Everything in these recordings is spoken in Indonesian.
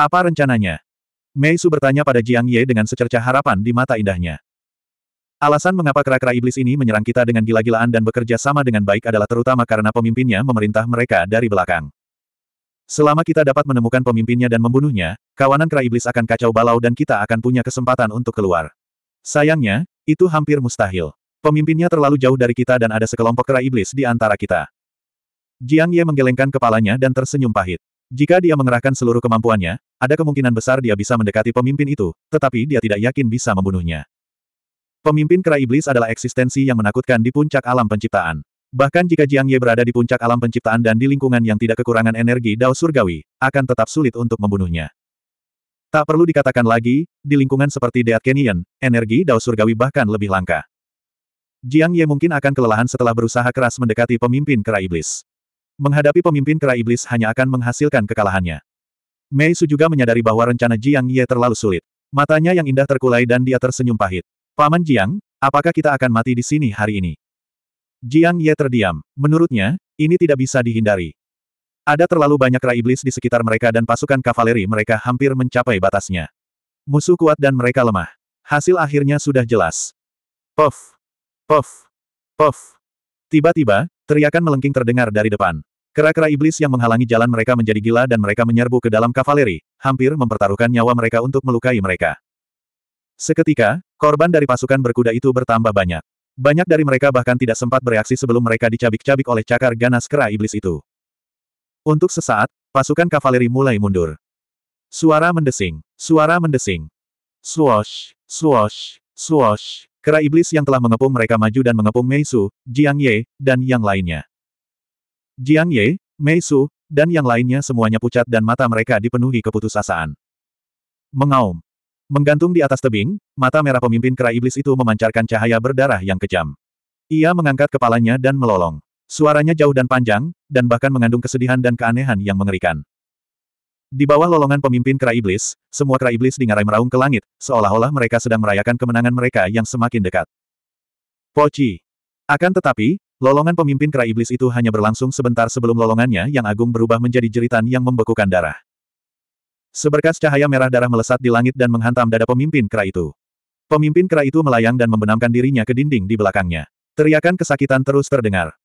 Apa rencananya? Mei Su bertanya pada Jiang Ye dengan secerca harapan di mata indahnya. Alasan mengapa kera-kera iblis ini menyerang kita dengan gila-gilaan dan bekerja sama dengan baik adalah terutama karena pemimpinnya memerintah mereka dari belakang. Selama kita dapat menemukan pemimpinnya dan membunuhnya, kawanan kera iblis akan kacau balau dan kita akan punya kesempatan untuk keluar. Sayangnya, itu hampir mustahil. Pemimpinnya terlalu jauh dari kita dan ada sekelompok kera iblis di antara kita. Jiang Ye menggelengkan kepalanya dan tersenyum pahit. Jika dia mengerahkan seluruh kemampuannya, ada kemungkinan besar dia bisa mendekati pemimpin itu, tetapi dia tidak yakin bisa membunuhnya. Pemimpin kera iblis adalah eksistensi yang menakutkan di puncak alam penciptaan. Bahkan jika Jiang Ye berada di puncak alam penciptaan dan di lingkungan yang tidak kekurangan energi dao surgawi, akan tetap sulit untuk membunuhnya. Tak perlu dikatakan lagi, di lingkungan seperti Deat Canyon, energi dao surgawi bahkan lebih langka. Jiang Ye mungkin akan kelelahan setelah berusaha keras mendekati pemimpin kera iblis. Menghadapi pemimpin kera iblis hanya akan menghasilkan kekalahannya. Mei Su juga menyadari bahwa rencana Jiang Ye terlalu sulit. Matanya yang indah terkulai dan dia tersenyum pahit. Paman Jiang, apakah kita akan mati di sini hari ini? Jiang Ye terdiam. Menurutnya, ini tidak bisa dihindari. Ada terlalu banyak kera iblis di sekitar mereka dan pasukan kavaleri mereka hampir mencapai batasnya. Musuh kuat dan mereka lemah. Hasil akhirnya sudah jelas. Puff! Puff! Puff! Tiba-tiba, teriakan melengking terdengar dari depan. Kera-kera iblis yang menghalangi jalan mereka menjadi gila dan mereka menyerbu ke dalam kavaleri, hampir mempertaruhkan nyawa mereka untuk melukai mereka. Seketika, korban dari pasukan berkuda itu bertambah banyak. Banyak dari mereka bahkan tidak sempat bereaksi sebelum mereka dicabik-cabik oleh cakar ganas kera iblis itu. Untuk sesaat, pasukan kavaleri mulai mundur. Suara mendesing, suara mendesing. Swosh, swosh, swosh. Kera iblis yang telah mengepung mereka maju dan mengepung Meisu, Jiang Ye, dan yang lainnya. Jiang Ye, Mei Su, dan yang lainnya semuanya pucat dan mata mereka dipenuhi keputusasaan. Mengaum. Menggantung di atas tebing, mata merah pemimpin kera iblis itu memancarkan cahaya berdarah yang kejam. Ia mengangkat kepalanya dan melolong. Suaranya jauh dan panjang, dan bahkan mengandung kesedihan dan keanehan yang mengerikan. Di bawah lolongan pemimpin kera iblis, semua kera iblis dingarai meraung ke langit, seolah-olah mereka sedang merayakan kemenangan mereka yang semakin dekat. Poci. Akan tetapi, Lolongan pemimpin kera iblis itu hanya berlangsung sebentar sebelum lolongannya yang agung berubah menjadi jeritan yang membekukan darah. Seberkas cahaya merah darah melesat di langit dan menghantam dada pemimpin kera itu. Pemimpin kera itu melayang dan membenamkan dirinya ke dinding di belakangnya. Teriakan kesakitan terus terdengar.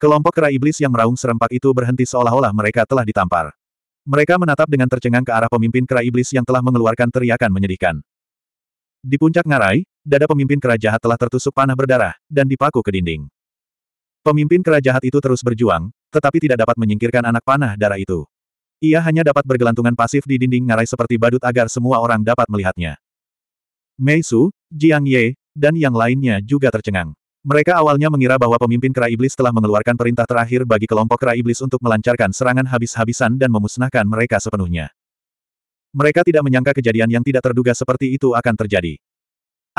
Kelompok kera iblis yang meraung serempak itu berhenti seolah-olah mereka telah ditampar. Mereka menatap dengan tercengang ke arah pemimpin kera iblis yang telah mengeluarkan teriakan menyedihkan. Di puncak ngarai, dada pemimpin kera jahat telah tertusuk panah berdarah, dan dipaku ke dinding. Pemimpin kerajaan itu terus berjuang, tetapi tidak dapat menyingkirkan anak panah darah itu. Ia hanya dapat bergelantungan pasif di dinding ngarai seperti badut agar semua orang dapat melihatnya. Mei Su, Jiang Ye, dan yang lainnya juga tercengang. Mereka awalnya mengira bahwa pemimpin kera iblis telah mengeluarkan perintah terakhir bagi kelompok kera iblis untuk melancarkan serangan habis-habisan dan memusnahkan mereka sepenuhnya. Mereka tidak menyangka kejadian yang tidak terduga seperti itu akan terjadi.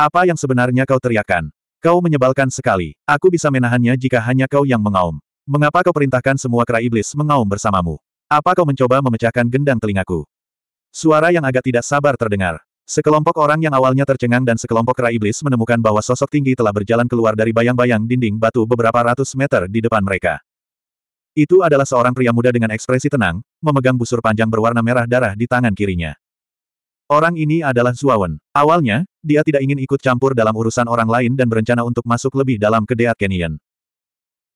Apa yang sebenarnya kau teriakkan? Kau menyebalkan sekali. Aku bisa menahannya jika hanya kau yang mengaum. Mengapa kau perintahkan semua kera iblis mengaum bersamamu? Apa kau mencoba memecahkan gendang telingaku? Suara yang agak tidak sabar terdengar. Sekelompok orang yang awalnya tercengang dan sekelompok kera iblis menemukan bahwa sosok tinggi telah berjalan keluar dari bayang-bayang dinding batu beberapa ratus meter di depan mereka. Itu adalah seorang pria muda dengan ekspresi tenang, memegang busur panjang berwarna merah darah di tangan kirinya. Orang ini adalah Zuawan. Awalnya, dia tidak ingin ikut campur dalam urusan orang lain dan berencana untuk masuk lebih dalam ke Deat Canyon.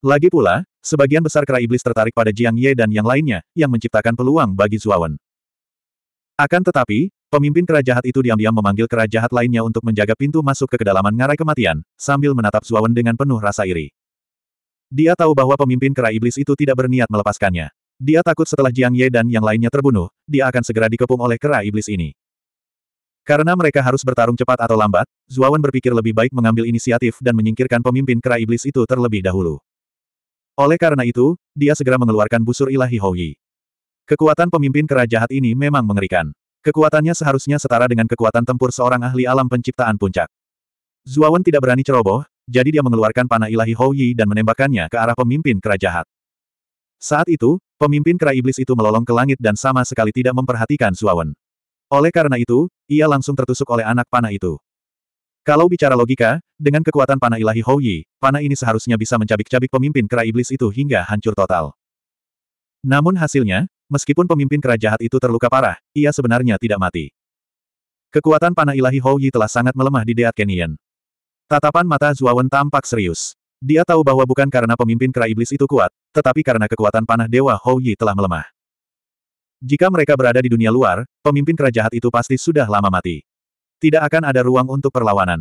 Lagi pula, sebagian besar kera iblis tertarik pada Jiang Ye dan yang lainnya, yang menciptakan peluang bagi Zuawan. Akan tetapi, pemimpin kera itu diam-diam memanggil kera lainnya untuk menjaga pintu masuk ke kedalaman ngarai kematian, sambil menatap Zuawan dengan penuh rasa iri. Dia tahu bahwa pemimpin kera iblis itu tidak berniat melepaskannya. Dia takut setelah Jiang Ye dan yang lainnya terbunuh, dia akan segera dikepung oleh kera iblis ini. Karena mereka harus bertarung cepat atau lambat, Zuawan berpikir lebih baik mengambil inisiatif dan menyingkirkan pemimpin kera iblis itu terlebih dahulu. Oleh karena itu, dia segera mengeluarkan busur ilahi Houyi. Kekuatan pemimpin kera jahat ini memang mengerikan. Kekuatannya seharusnya setara dengan kekuatan tempur seorang ahli alam penciptaan puncak. Zuawan tidak berani ceroboh, jadi dia mengeluarkan panah ilahi Houyi dan menembakkannya ke arah pemimpin kera jahat. Saat itu, pemimpin kera iblis itu melolong ke langit dan sama sekali tidak memperhatikan Zuawan. Oleh karena itu, ia langsung tertusuk oleh anak panah itu. Kalau bicara logika, dengan kekuatan panah ilahi Houyi, panah ini seharusnya bisa mencabik-cabik pemimpin kera iblis itu hingga hancur total. Namun hasilnya, meskipun pemimpin kera jahat itu terluka parah, ia sebenarnya tidak mati. Kekuatan panah ilahi Houyi telah sangat melemah di Deat Kenyan. Tatapan mata Zuawan tampak serius. Dia tahu bahwa bukan karena pemimpin kera iblis itu kuat, tetapi karena kekuatan panah Dewa Houyi telah melemah. Jika mereka berada di dunia luar, pemimpin kerajaan itu pasti sudah lama mati. Tidak akan ada ruang untuk perlawanan.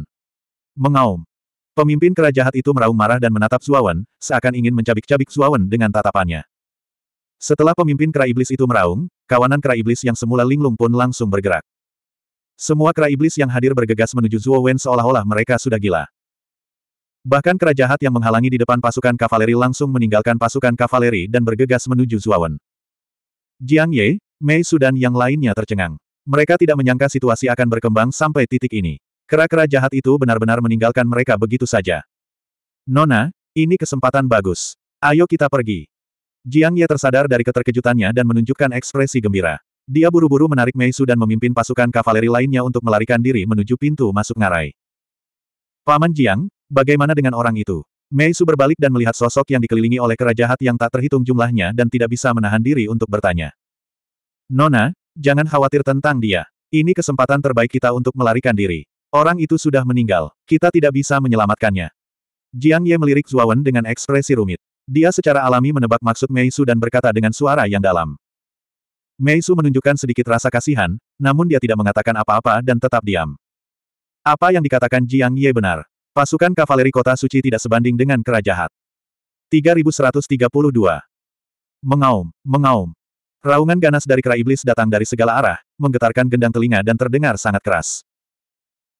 Mengaum. Pemimpin kerajaan itu meraung marah dan menatap Zuawan, seakan ingin mencabik-cabik Zuawan dengan tatapannya. Setelah pemimpin kera iblis itu meraung, kawanan kera iblis yang semula linglung pun langsung bergerak. Semua kera iblis yang hadir bergegas menuju Zuowen seolah-olah mereka sudah gila. Bahkan kerajaan yang menghalangi di depan pasukan kavaleri langsung meninggalkan pasukan kavaleri dan bergegas menuju Zuowen. Jiang Ye, Mei Su dan yang lainnya tercengang. Mereka tidak menyangka situasi akan berkembang sampai titik ini. Kera-kera jahat itu benar-benar meninggalkan mereka begitu saja. Nona, ini kesempatan bagus. Ayo kita pergi. Jiang Ye tersadar dari keterkejutannya dan menunjukkan ekspresi gembira. Dia buru-buru menarik Mei Su dan memimpin pasukan kavaleri lainnya untuk melarikan diri menuju pintu masuk ngarai. Paman Jiang, bagaimana dengan orang itu? Mei Su berbalik dan melihat sosok yang dikelilingi oleh kerajaan yang tak terhitung jumlahnya dan tidak bisa menahan diri untuk bertanya. Nona, jangan khawatir tentang dia. Ini kesempatan terbaik kita untuk melarikan diri. Orang itu sudah meninggal. Kita tidak bisa menyelamatkannya. Jiang Ye melirik Zuawan dengan ekspresi rumit. Dia secara alami menebak maksud Mei Su dan berkata dengan suara yang dalam. Mei Su menunjukkan sedikit rasa kasihan, namun dia tidak mengatakan apa-apa dan tetap diam. Apa yang dikatakan Jiang Ye benar. Pasukan kavaleri kota suci tidak sebanding dengan kerajaan. 3132. Mengaum, mengaum. Raungan ganas dari kera iblis datang dari segala arah, menggetarkan gendang telinga dan terdengar sangat keras.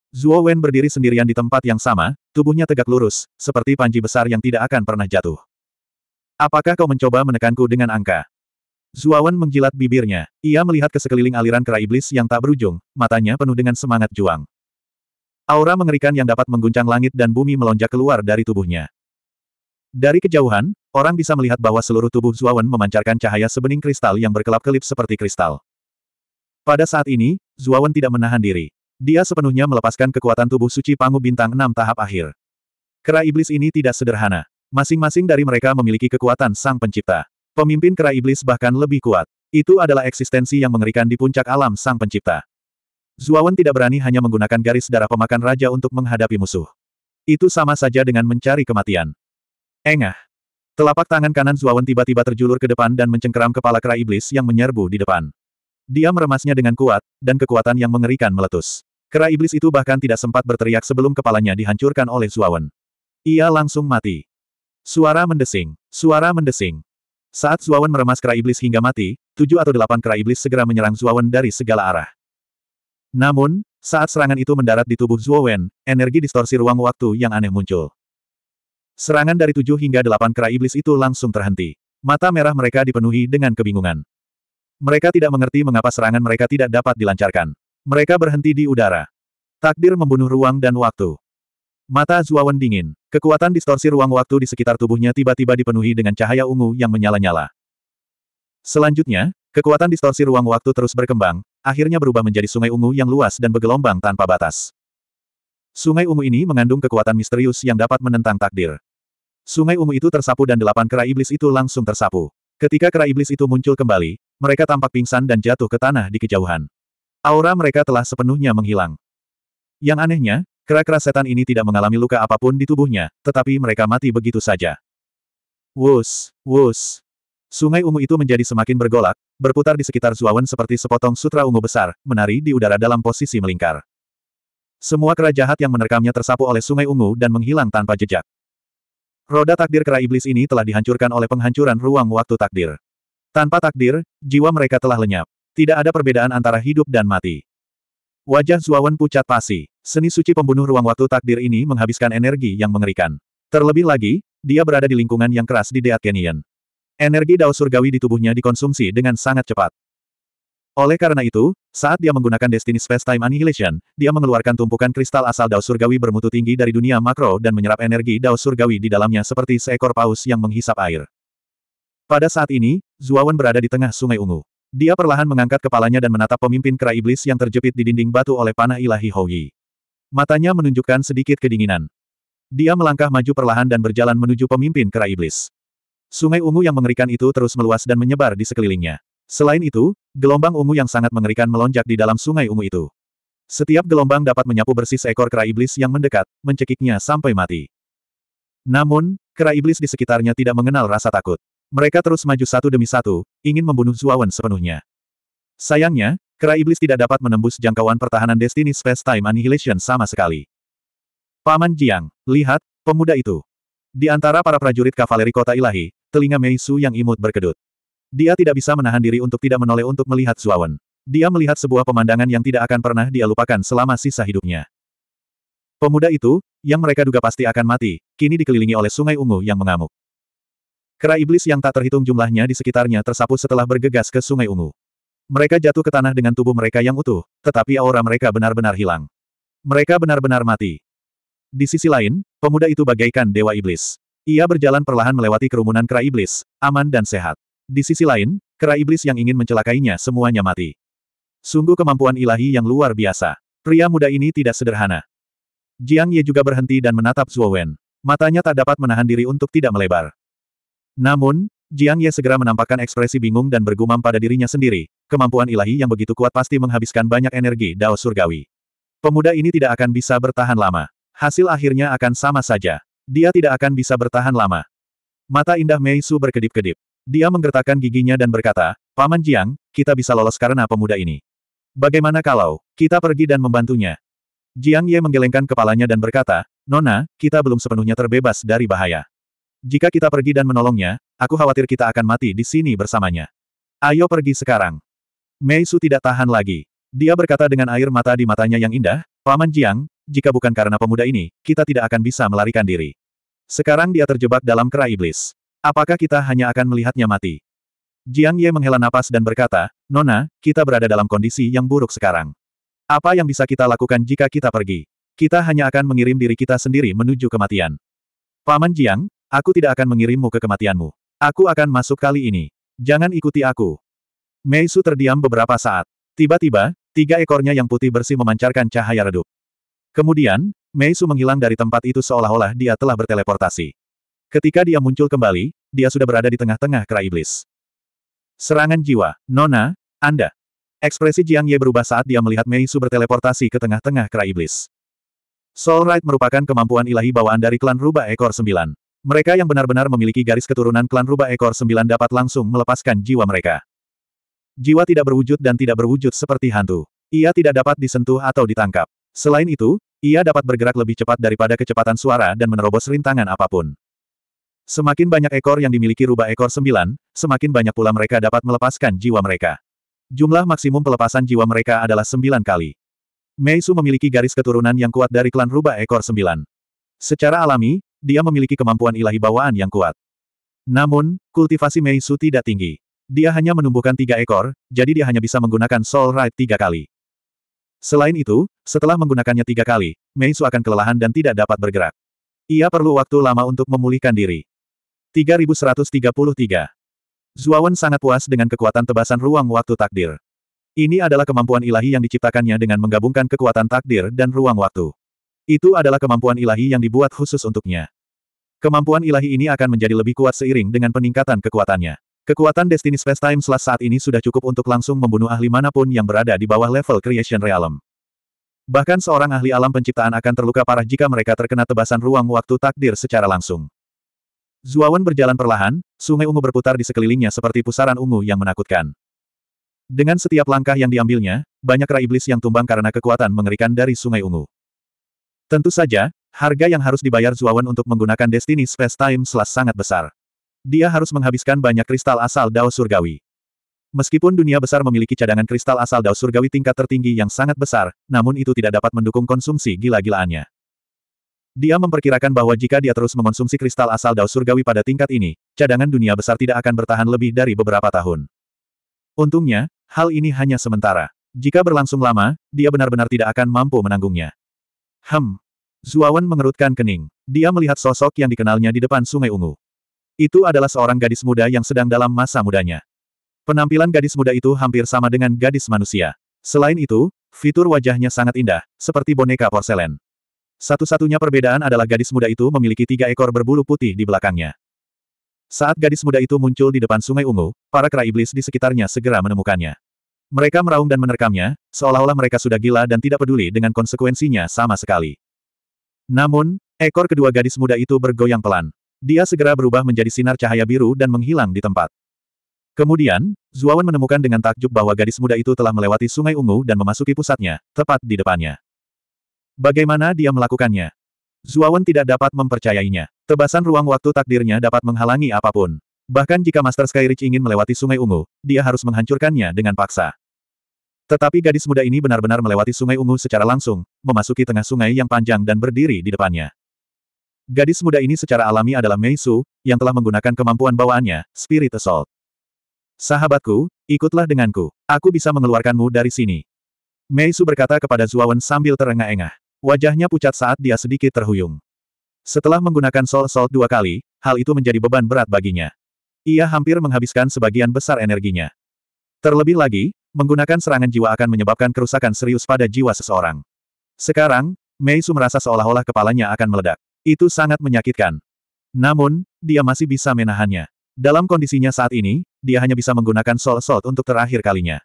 Zuo Wen berdiri sendirian di tempat yang sama, tubuhnya tegak lurus, seperti panji besar yang tidak akan pernah jatuh. Apakah kau mencoba menekanku dengan angka? Zuo Wen menjilat bibirnya. Ia melihat ke sekeliling aliran kera iblis yang tak berujung, matanya penuh dengan semangat juang. Aura mengerikan yang dapat mengguncang langit dan bumi melonjak keluar dari tubuhnya. Dari kejauhan, orang bisa melihat bahwa seluruh tubuh Zuawan memancarkan cahaya sebening kristal yang berkelap-kelip seperti kristal. Pada saat ini, Zuawan tidak menahan diri. Dia sepenuhnya melepaskan kekuatan tubuh suci Pangu Bintang Enam tahap akhir. Kera iblis ini tidak sederhana. Masing-masing dari mereka memiliki kekuatan sang pencipta. Pemimpin kera iblis bahkan lebih kuat. Itu adalah eksistensi yang mengerikan di puncak alam sang pencipta. Zuawan tidak berani hanya menggunakan garis darah pemakan raja untuk menghadapi musuh. Itu sama saja dengan mencari kematian. Engah. Telapak tangan kanan Zuawan tiba-tiba terjulur ke depan dan mencengkeram kepala kera iblis yang menyerbu di depan. Dia meremasnya dengan kuat, dan kekuatan yang mengerikan meletus. Kera iblis itu bahkan tidak sempat berteriak sebelum kepalanya dihancurkan oleh Zuawan. Ia langsung mati. Suara mendesing. Suara mendesing. Saat Zuawan meremas kera iblis hingga mati, tujuh atau delapan kera iblis segera menyerang Zuawan dari segala arah. Namun, saat serangan itu mendarat di tubuh Zuo Wen, energi distorsi ruang waktu yang aneh muncul. Serangan dari tujuh hingga delapan kera iblis itu langsung terhenti. Mata merah mereka dipenuhi dengan kebingungan. Mereka tidak mengerti mengapa serangan mereka tidak dapat dilancarkan. Mereka berhenti di udara. Takdir membunuh ruang dan waktu. Mata Wen dingin. Kekuatan distorsi ruang waktu di sekitar tubuhnya tiba-tiba dipenuhi dengan cahaya ungu yang menyala-nyala. Selanjutnya, kekuatan distorsi ruang waktu terus berkembang, akhirnya berubah menjadi sungai ungu yang luas dan bergelombang tanpa batas. Sungai ungu ini mengandung kekuatan misterius yang dapat menentang takdir. Sungai ungu itu tersapu dan delapan kera iblis itu langsung tersapu. Ketika kera iblis itu muncul kembali, mereka tampak pingsan dan jatuh ke tanah di kejauhan. Aura mereka telah sepenuhnya menghilang. Yang anehnya, Kera-kera setan ini tidak mengalami luka apapun di tubuhnya, tetapi mereka mati begitu saja. Wus, wus, Sungai ungu itu menjadi semakin bergolak, berputar di sekitar Zuawan seperti sepotong sutra ungu besar, menari di udara dalam posisi melingkar. Semua kera jahat yang menerkamnya tersapu oleh sungai ungu dan menghilang tanpa jejak. Roda takdir kera iblis ini telah dihancurkan oleh penghancuran ruang waktu takdir. Tanpa takdir, jiwa mereka telah lenyap. Tidak ada perbedaan antara hidup dan mati. Wajah Zuawan pucat pasi. Seni suci pembunuh ruang waktu takdir ini menghabiskan energi yang mengerikan. Terlebih lagi, dia berada di lingkungan yang keras di Deat Canyon. Energi dao surgawi di tubuhnya dikonsumsi dengan sangat cepat. Oleh karena itu, saat dia menggunakan Destiny Space Time Annihilation, dia mengeluarkan tumpukan kristal asal Dao Surgawi bermutu tinggi dari dunia makro dan menyerap energi Dao Surgawi di dalamnya seperti seekor paus yang menghisap air. Pada saat ini, Zuawan berada di tengah sungai ungu. Dia perlahan mengangkat kepalanya dan menatap pemimpin kera iblis yang terjepit di dinding batu oleh panah ilahi Houyi. Matanya menunjukkan sedikit kedinginan. Dia melangkah maju perlahan dan berjalan menuju pemimpin kera iblis. Sungai ungu yang mengerikan itu terus meluas dan menyebar di sekelilingnya. Selain itu, gelombang ungu yang sangat mengerikan melonjak di dalam sungai ungu itu. Setiap gelombang dapat menyapu bersih seekor kera iblis yang mendekat, mencekiknya sampai mati. Namun, kera iblis di sekitarnya tidak mengenal rasa takut. Mereka terus maju satu demi satu, ingin membunuh Zuawan sepenuhnya. Sayangnya, kera iblis tidak dapat menembus jangkauan pertahanan Destiny Space Time Annihilation sama sekali. Paman Jiang, lihat, pemuda itu. Di antara para prajurit kavaleri kota ilahi, telinga Mei Su yang imut berkedut. Dia tidak bisa menahan diri untuk tidak menoleh untuk melihat Zuawan. Dia melihat sebuah pemandangan yang tidak akan pernah dia lupakan selama sisa hidupnya. Pemuda itu, yang mereka duga pasti akan mati, kini dikelilingi oleh sungai ungu yang mengamuk. Kera iblis yang tak terhitung jumlahnya di sekitarnya tersapu setelah bergegas ke sungai ungu. Mereka jatuh ke tanah dengan tubuh mereka yang utuh, tetapi aura mereka benar-benar hilang. Mereka benar-benar mati. Di sisi lain, pemuda itu bagaikan dewa iblis. Ia berjalan perlahan melewati kerumunan kera iblis, aman dan sehat. Di sisi lain, kera iblis yang ingin mencelakainya semuanya mati. Sungguh kemampuan ilahi yang luar biasa. Pria muda ini tidak sederhana. Jiang Ye juga berhenti dan menatap Zhuo Wen. Matanya tak dapat menahan diri untuk tidak melebar. Namun, Jiang Ye segera menampakkan ekspresi bingung dan bergumam pada dirinya sendiri, kemampuan ilahi yang begitu kuat pasti menghabiskan banyak energi Dao Surgawi. Pemuda ini tidak akan bisa bertahan lama. Hasil akhirnya akan sama saja. Dia tidak akan bisa bertahan lama. Mata indah Mei Su berkedip-kedip. Dia menggertakkan giginya dan berkata, Paman Jiang, kita bisa lolos karena pemuda ini. Bagaimana kalau, kita pergi dan membantunya? Jiang Ye menggelengkan kepalanya dan berkata, Nona, kita belum sepenuhnya terbebas dari bahaya. Jika kita pergi dan menolongnya, aku khawatir kita akan mati di sini bersamanya. Ayo pergi sekarang. Mei Su tidak tahan lagi. Dia berkata dengan air mata di matanya yang indah, Paman Jiang, jika bukan karena pemuda ini, kita tidak akan bisa melarikan diri. Sekarang dia terjebak dalam kera iblis. Apakah kita hanya akan melihatnya mati? Jiang Ye menghela napas dan berkata, Nona, kita berada dalam kondisi yang buruk sekarang. Apa yang bisa kita lakukan jika kita pergi? Kita hanya akan mengirim diri kita sendiri menuju kematian. Paman Jiang, aku tidak akan mengirimmu ke kematianmu. Aku akan masuk kali ini. Jangan ikuti aku. Mei Su terdiam beberapa saat. Tiba-tiba, tiga ekornya yang putih bersih memancarkan cahaya redup. Kemudian, Mei Su menghilang dari tempat itu seolah-olah dia telah berteleportasi. Ketika dia muncul kembali, dia sudah berada di tengah-tengah kera iblis. Serangan jiwa, Nona, Anda. Ekspresi Jiang Ye berubah saat dia melihat Mei Su berteleportasi ke tengah-tengah kera iblis. Soul Ride merupakan kemampuan ilahi bawaan dari klan Rubah Ekor Sembilan. Mereka yang benar-benar memiliki garis keturunan klan Rubah Ekor Sembilan dapat langsung melepaskan jiwa mereka. Jiwa tidak berwujud dan tidak berwujud seperti hantu. Ia tidak dapat disentuh atau ditangkap. Selain itu, ia dapat bergerak lebih cepat daripada kecepatan suara dan menerobos rintangan apapun. Semakin banyak ekor yang dimiliki rubah ekor sembilan, semakin banyak pula mereka dapat melepaskan jiwa mereka. Jumlah maksimum pelepasan jiwa mereka adalah sembilan kali. Meisu memiliki garis keturunan yang kuat dari klan rubah ekor sembilan. Secara alami, dia memiliki kemampuan ilahi bawaan yang kuat. Namun, kultivasi Meisu tidak tinggi. Dia hanya menumbuhkan tiga ekor, jadi dia hanya bisa menggunakan Soul Ride tiga kali. Selain itu, setelah menggunakannya tiga kali, Mei Su akan kelelahan dan tidak dapat bergerak. Ia perlu waktu lama untuk memulihkan diri. 3133 Zuawan sangat puas dengan kekuatan tebasan ruang waktu takdir. Ini adalah kemampuan ilahi yang diciptakannya dengan menggabungkan kekuatan takdir dan ruang waktu. Itu adalah kemampuan ilahi yang dibuat khusus untuknya. Kemampuan ilahi ini akan menjadi lebih kuat seiring dengan peningkatan kekuatannya. Kekuatan Destiny Space Time Slash saat ini sudah cukup untuk langsung membunuh ahli manapun yang berada di bawah level Creation Realm. Bahkan seorang ahli alam penciptaan akan terluka parah jika mereka terkena tebasan ruang waktu takdir secara langsung. Zuawan berjalan perlahan, sungai ungu berputar di sekelilingnya seperti pusaran ungu yang menakutkan. Dengan setiap langkah yang diambilnya, banyak rai iblis yang tumbang karena kekuatan mengerikan dari sungai ungu. Tentu saja, harga yang harus dibayar Zuawan untuk menggunakan Destiny Space Time Slash sangat besar. Dia harus menghabiskan banyak kristal asal Dao Surgawi. Meskipun dunia besar memiliki cadangan kristal asal Dao Surgawi tingkat tertinggi yang sangat besar, namun itu tidak dapat mendukung konsumsi gila-gilaannya. Dia memperkirakan bahwa jika dia terus mengonsumsi kristal asal Dao Surgawi pada tingkat ini, cadangan dunia besar tidak akan bertahan lebih dari beberapa tahun. Untungnya, hal ini hanya sementara. Jika berlangsung lama, dia benar-benar tidak akan mampu menanggungnya. Hem. Zuawan mengerutkan kening. Dia melihat sosok yang dikenalnya di depan sungai ungu. Itu adalah seorang gadis muda yang sedang dalam masa mudanya. Penampilan gadis muda itu hampir sama dengan gadis manusia. Selain itu, fitur wajahnya sangat indah, seperti boneka porselen. Satu-satunya perbedaan adalah gadis muda itu memiliki tiga ekor berbulu putih di belakangnya. Saat gadis muda itu muncul di depan sungai ungu, para kera iblis di sekitarnya segera menemukannya. Mereka meraung dan menerkamnya, seolah-olah mereka sudah gila dan tidak peduli dengan konsekuensinya sama sekali. Namun, ekor kedua gadis muda itu bergoyang pelan. Dia segera berubah menjadi sinar cahaya biru dan menghilang di tempat. Kemudian, Zuawan menemukan dengan takjub bahwa gadis muda itu telah melewati sungai ungu dan memasuki pusatnya, tepat di depannya. Bagaimana dia melakukannya? Zuawan tidak dapat mempercayainya. Tebasan ruang waktu takdirnya dapat menghalangi apapun. Bahkan jika Master Skyrich ingin melewati sungai ungu, dia harus menghancurkannya dengan paksa. Tetapi gadis muda ini benar-benar melewati sungai ungu secara langsung, memasuki tengah sungai yang panjang dan berdiri di depannya. Gadis muda ini secara alami adalah Mei Su, yang telah menggunakan kemampuan bawaannya, Spirit Assault. Sahabatku, ikutlah denganku. Aku bisa mengeluarkanmu dari sini. Mei Su berkata kepada Zuawan sambil terengah-engah. Wajahnya pucat saat dia sedikit terhuyung. Setelah menggunakan Soul Assault dua kali, hal itu menjadi beban berat baginya. Ia hampir menghabiskan sebagian besar energinya. Terlebih lagi, menggunakan serangan jiwa akan menyebabkan kerusakan serius pada jiwa seseorang. Sekarang, Mei Su merasa seolah-olah kepalanya akan meledak. Itu sangat menyakitkan. Namun, dia masih bisa menahannya. Dalam kondisinya saat ini, dia hanya bisa menggunakan Soul Assault untuk terakhir kalinya.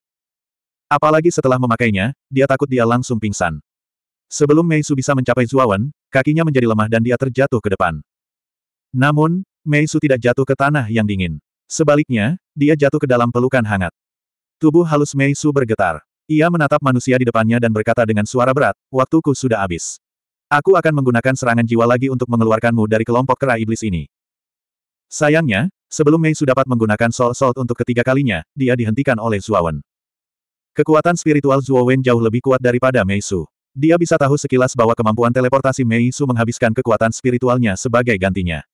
Apalagi setelah memakainya, dia takut dia langsung pingsan. Sebelum Meisu bisa mencapai Zuawan, kakinya menjadi lemah dan dia terjatuh ke depan. Namun, Meisu tidak jatuh ke tanah yang dingin. Sebaliknya, dia jatuh ke dalam pelukan hangat. Tubuh halus Meisu bergetar. Ia menatap manusia di depannya dan berkata dengan suara berat, waktuku sudah habis. Aku akan menggunakan serangan jiwa lagi untuk mengeluarkanmu dari kelompok kera iblis ini. Sayangnya, sebelum Mei Su dapat menggunakan Soul Salt untuk ketiga kalinya, dia dihentikan oleh Wen. Kekuatan spiritual Zuowen jauh lebih kuat daripada Mei Su. Dia bisa tahu sekilas bahwa kemampuan teleportasi Mei Su menghabiskan kekuatan spiritualnya sebagai gantinya.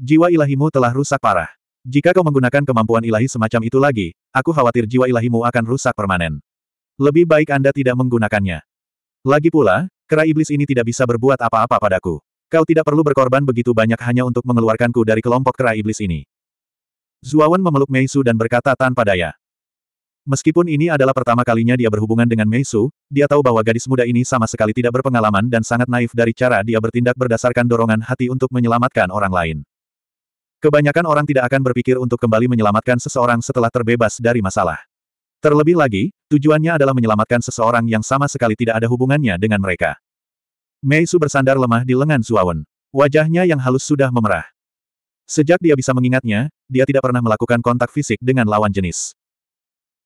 Jiwa ilahimu telah rusak parah. Jika kau menggunakan kemampuan ilahi semacam itu lagi, aku khawatir jiwa ilahimu akan rusak permanen. Lebih baik Anda tidak menggunakannya. Lagi pula, Kera iblis ini tidak bisa berbuat apa-apa padaku. Kau tidak perlu berkorban begitu banyak hanya untuk mengeluarkanku dari kelompok kera iblis ini. Zuawan memeluk Meisu dan berkata tanpa daya. Meskipun ini adalah pertama kalinya dia berhubungan dengan Meisu, dia tahu bahwa gadis muda ini sama sekali tidak berpengalaman dan sangat naif dari cara dia bertindak berdasarkan dorongan hati untuk menyelamatkan orang lain. Kebanyakan orang tidak akan berpikir untuk kembali menyelamatkan seseorang setelah terbebas dari masalah. Terlebih lagi, tujuannya adalah menyelamatkan seseorang yang sama sekali tidak ada hubungannya dengan mereka. Mei Su bersandar lemah di lengan Zuawan. Wajahnya yang halus sudah memerah. Sejak dia bisa mengingatnya, dia tidak pernah melakukan kontak fisik dengan lawan jenis.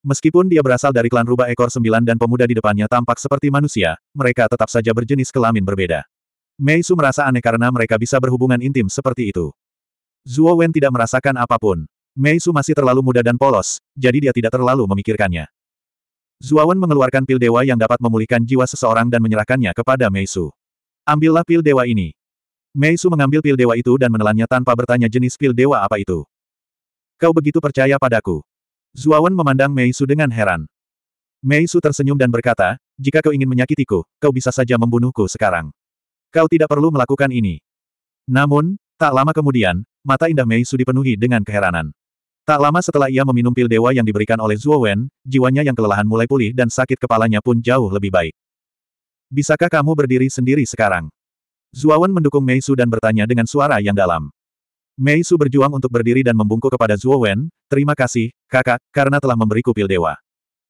Meskipun dia berasal dari klan rubah ekor sembilan dan pemuda di depannya tampak seperti manusia, mereka tetap saja berjenis kelamin berbeda. Mei Su merasa aneh karena mereka bisa berhubungan intim seperti itu. Zuo Wen tidak merasakan apapun. Meisu masih terlalu muda dan polos, jadi dia tidak terlalu memikirkannya. Zuawan mengeluarkan pil dewa yang dapat memulihkan jiwa seseorang dan menyerahkannya kepada Meisu. Ambillah pil dewa ini. Meisu mengambil pil dewa itu dan menelannya tanpa bertanya jenis pil dewa apa itu. Kau begitu percaya padaku. Zuawan memandang Meisu dengan heran. Meisu tersenyum dan berkata, jika kau ingin menyakitiku, kau bisa saja membunuhku sekarang. Kau tidak perlu melakukan ini. Namun, tak lama kemudian, mata indah Meisu dipenuhi dengan keheranan. Tak lama setelah ia meminum pil dewa yang diberikan oleh Zuo Wen, jiwanya yang kelelahan mulai pulih dan sakit kepalanya pun jauh lebih baik. Bisakah kamu berdiri sendiri sekarang? Zuo Wen mendukung Mei Su dan bertanya dengan suara yang dalam. Mei Su berjuang untuk berdiri dan membungkuk kepada Zuo Wen, terima kasih, kakak, karena telah memberiku pil dewa.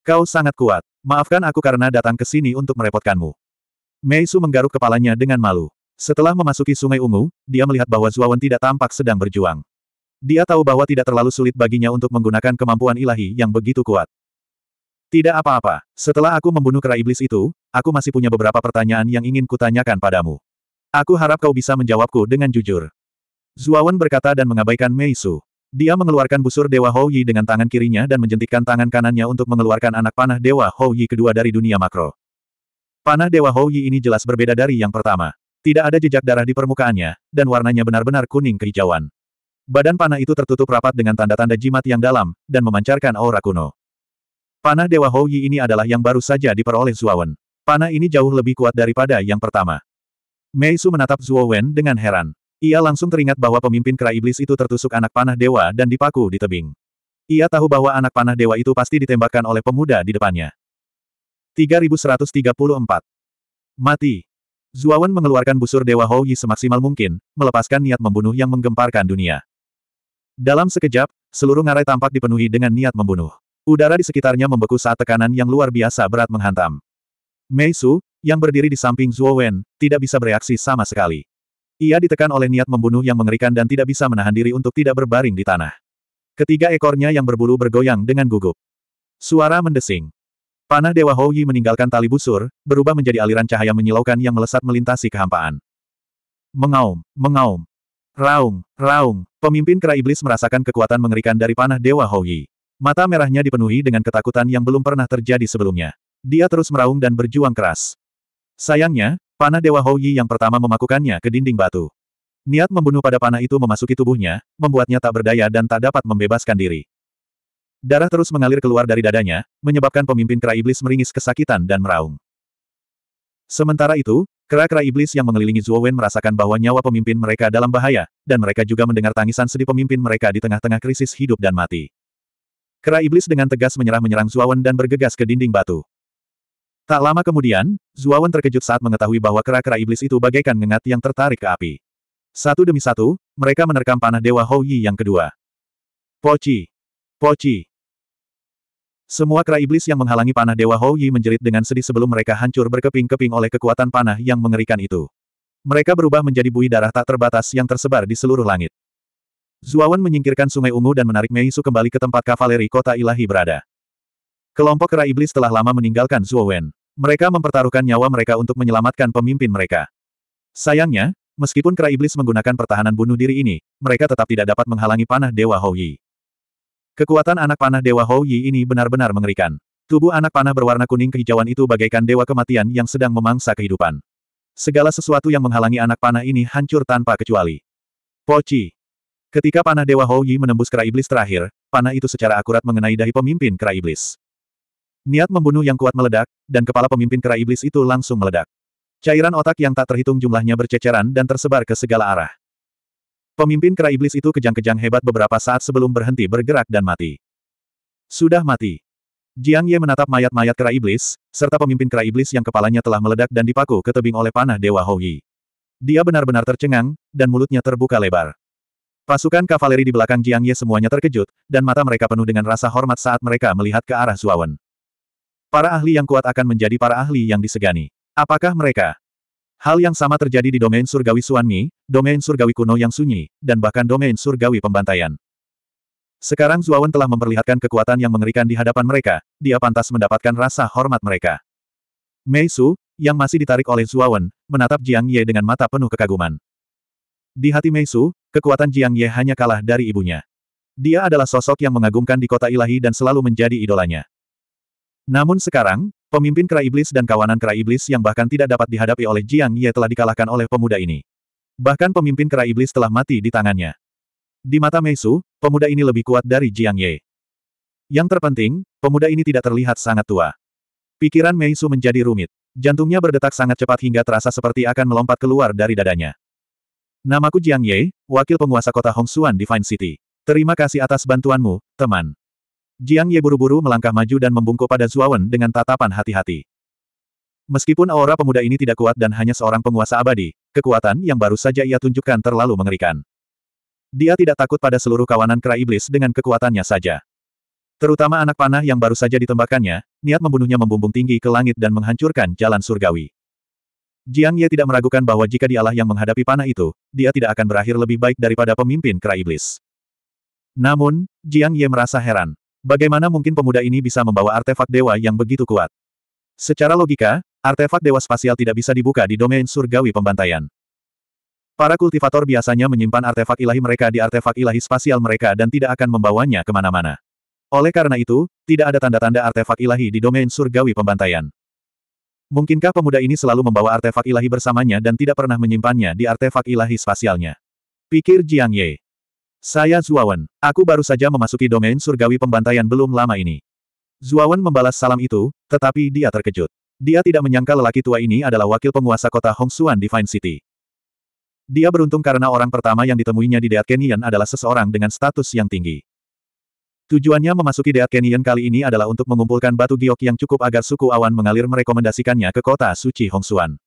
Kau sangat kuat, maafkan aku karena datang ke sini untuk merepotkanmu. Mei Su menggaruk kepalanya dengan malu. Setelah memasuki sungai ungu, dia melihat bahwa Zuo Wen tidak tampak sedang berjuang. Dia tahu bahwa tidak terlalu sulit baginya untuk menggunakan kemampuan ilahi yang begitu kuat. Tidak apa-apa, setelah aku membunuh kera iblis itu, aku masih punya beberapa pertanyaan yang ingin kutanyakan padamu. Aku harap kau bisa menjawabku dengan jujur. Zuawan berkata dan mengabaikan Mei Su. Dia mengeluarkan busur Dewa Hou Yi dengan tangan kirinya dan menjentikkan tangan kanannya untuk mengeluarkan anak panah Dewa Hou Yi kedua dari dunia makro. Panah Dewa Hou Yi ini jelas berbeda dari yang pertama. Tidak ada jejak darah di permukaannya, dan warnanya benar-benar kuning kehijauan. Badan panah itu tertutup rapat dengan tanda-tanda jimat yang dalam, dan memancarkan aura kuno. Panah Dewa Houyi ini adalah yang baru saja diperoleh Zuowen. Panah ini jauh lebih kuat daripada yang pertama. Mei Su menatap Zuo Wen dengan heran. Ia langsung teringat bahwa pemimpin kera iblis itu tertusuk anak panah dewa dan dipaku di tebing. Ia tahu bahwa anak panah dewa itu pasti ditembakkan oleh pemuda di depannya. 3134. Mati. Zuawan mengeluarkan busur Dewa Houyi semaksimal mungkin, melepaskan niat membunuh yang menggemparkan dunia. Dalam sekejap, seluruh ngarai tampak dipenuhi dengan niat membunuh. Udara di sekitarnya membeku saat tekanan yang luar biasa berat menghantam. Mei Su, yang berdiri di samping Zhuo Wen, tidak bisa bereaksi sama sekali. Ia ditekan oleh niat membunuh yang mengerikan dan tidak bisa menahan diri untuk tidak berbaring di tanah. Ketiga ekornya yang berbulu bergoyang dengan gugup. Suara mendesing. Panah Dewa Hou Yi meninggalkan tali busur, berubah menjadi aliran cahaya menyilaukan yang melesat melintasi kehampaan. Mengaum, mengaum. Raung, raung. Pemimpin kera iblis merasakan kekuatan mengerikan dari panah Dewa Houyi. Mata merahnya dipenuhi dengan ketakutan yang belum pernah terjadi sebelumnya. Dia terus meraung dan berjuang keras. Sayangnya, panah Dewa Houyi yang pertama memakukannya ke dinding batu. Niat membunuh pada panah itu memasuki tubuhnya, membuatnya tak berdaya dan tak dapat membebaskan diri. Darah terus mengalir keluar dari dadanya, menyebabkan pemimpin kera iblis meringis kesakitan dan meraung. Sementara itu, Kera-kera iblis yang mengelilingi Zhuo Wen merasakan bahwa nyawa pemimpin mereka dalam bahaya, dan mereka juga mendengar tangisan sedih pemimpin mereka di tengah-tengah krisis hidup dan mati. Kera iblis dengan tegas menyerah menyerang Wen dan bergegas ke dinding batu. Tak lama kemudian, Wen terkejut saat mengetahui bahwa kera-kera iblis itu bagaikan ngengat yang tertarik ke api. Satu demi satu, mereka menerkam panah Dewa Hou Yi yang kedua. Poci! Poci! Semua kera iblis yang menghalangi panah Dewa Hou Yi menjerit dengan sedih sebelum mereka hancur berkeping-keping oleh kekuatan panah yang mengerikan itu. Mereka berubah menjadi buih darah tak terbatas yang tersebar di seluruh langit. Zuawan menyingkirkan sungai ungu dan menarik Meisu kembali ke tempat kavaleri kota ilahi berada. Kelompok kera iblis telah lama meninggalkan Zuowen. Mereka mempertaruhkan nyawa mereka untuk menyelamatkan pemimpin mereka. Sayangnya, meskipun kera iblis menggunakan pertahanan bunuh diri ini, mereka tetap tidak dapat menghalangi panah Dewa Hou Yi. Kekuatan anak panah Dewa Hou Yi ini benar-benar mengerikan. Tubuh anak panah berwarna kuning kehijauan itu bagaikan dewa kematian yang sedang memangsa kehidupan. Segala sesuatu yang menghalangi anak panah ini hancur tanpa kecuali. Poci. Ketika panah Dewa Hou Yi menembus kera iblis terakhir, panah itu secara akurat mengenai dahi pemimpin kera iblis. Niat membunuh yang kuat meledak, dan kepala pemimpin kera iblis itu langsung meledak. Cairan otak yang tak terhitung jumlahnya berceceran dan tersebar ke segala arah. Pemimpin kera iblis itu kejang-kejang hebat beberapa saat sebelum berhenti bergerak dan mati. Sudah mati. Jiang Ye menatap mayat-mayat kera iblis, serta pemimpin kera iblis yang kepalanya telah meledak dan dipaku ke tebing oleh panah Dewa Houyi. Dia benar-benar tercengang, dan mulutnya terbuka lebar. Pasukan kavaleri di belakang Jiang Ye semuanya terkejut, dan mata mereka penuh dengan rasa hormat saat mereka melihat ke arah Zuawan. Para ahli yang kuat akan menjadi para ahli yang disegani. Apakah mereka Hal yang sama terjadi di domain surgawi Suanmi, domain surgawi kuno yang sunyi, dan bahkan domain surgawi pembantaian. Sekarang Zuawan telah memperlihatkan kekuatan yang mengerikan di hadapan mereka, dia pantas mendapatkan rasa hormat mereka. Mei Su, yang masih ditarik oleh Zuawan, menatap Jiang Ye dengan mata penuh kekaguman. Di hati Mei Su, kekuatan Jiang Ye hanya kalah dari ibunya. Dia adalah sosok yang mengagumkan di kota ilahi dan selalu menjadi idolanya. Namun sekarang, pemimpin kera iblis dan kawanan kera iblis yang bahkan tidak dapat dihadapi oleh Jiang Ye telah dikalahkan oleh pemuda ini. Bahkan pemimpin kera iblis telah mati di tangannya. Di mata Meisu, pemuda ini lebih kuat dari Jiang Ye. Yang terpenting, pemuda ini tidak terlihat sangat tua. Pikiran Meisu menjadi rumit. Jantungnya berdetak sangat cepat hingga terasa seperti akan melompat keluar dari dadanya. Namaku Jiang Ye, wakil penguasa kota Hongsuan Divine City. Terima kasih atas bantuanmu, teman. Jiang Ye buru-buru melangkah maju dan membungkuk pada Zuawan dengan tatapan hati-hati. Meskipun aura pemuda ini tidak kuat dan hanya seorang penguasa abadi, kekuatan yang baru saja ia tunjukkan terlalu mengerikan. Dia tidak takut pada seluruh kawanan kera iblis dengan kekuatannya saja. Terutama anak panah yang baru saja ditembakkannya, niat membunuhnya membumbung tinggi ke langit dan menghancurkan jalan surgawi. Jiang Ye tidak meragukan bahwa jika dialah yang menghadapi panah itu, dia tidak akan berakhir lebih baik daripada pemimpin kera iblis. Namun, Jiang Ye merasa heran. Bagaimana mungkin pemuda ini bisa membawa artefak dewa yang begitu kuat? Secara logika, artefak dewa spasial tidak bisa dibuka di domain surgawi pembantaian. Para kultivator biasanya menyimpan artefak ilahi mereka di artefak ilahi spasial mereka dan tidak akan membawanya kemana-mana. Oleh karena itu, tidak ada tanda-tanda artefak ilahi di domain surgawi pembantaian. Mungkinkah pemuda ini selalu membawa artefak ilahi bersamanya dan tidak pernah menyimpannya di artefak ilahi spasialnya? Pikir Jiang Ye. Saya Zuawan. Aku baru saja memasuki domain surgawi pembantaian belum lama ini. Zuawan membalas salam itu, tetapi dia terkejut. Dia tidak menyangka lelaki tua ini adalah wakil penguasa kota Hongsuan di City. Dia beruntung karena orang pertama yang ditemuinya di Deat Canyon adalah seseorang dengan status yang tinggi. Tujuannya memasuki Deat Canyon kali ini adalah untuk mengumpulkan batu giok yang cukup agar suku awan mengalir merekomendasikannya ke kota suci Hongsuan.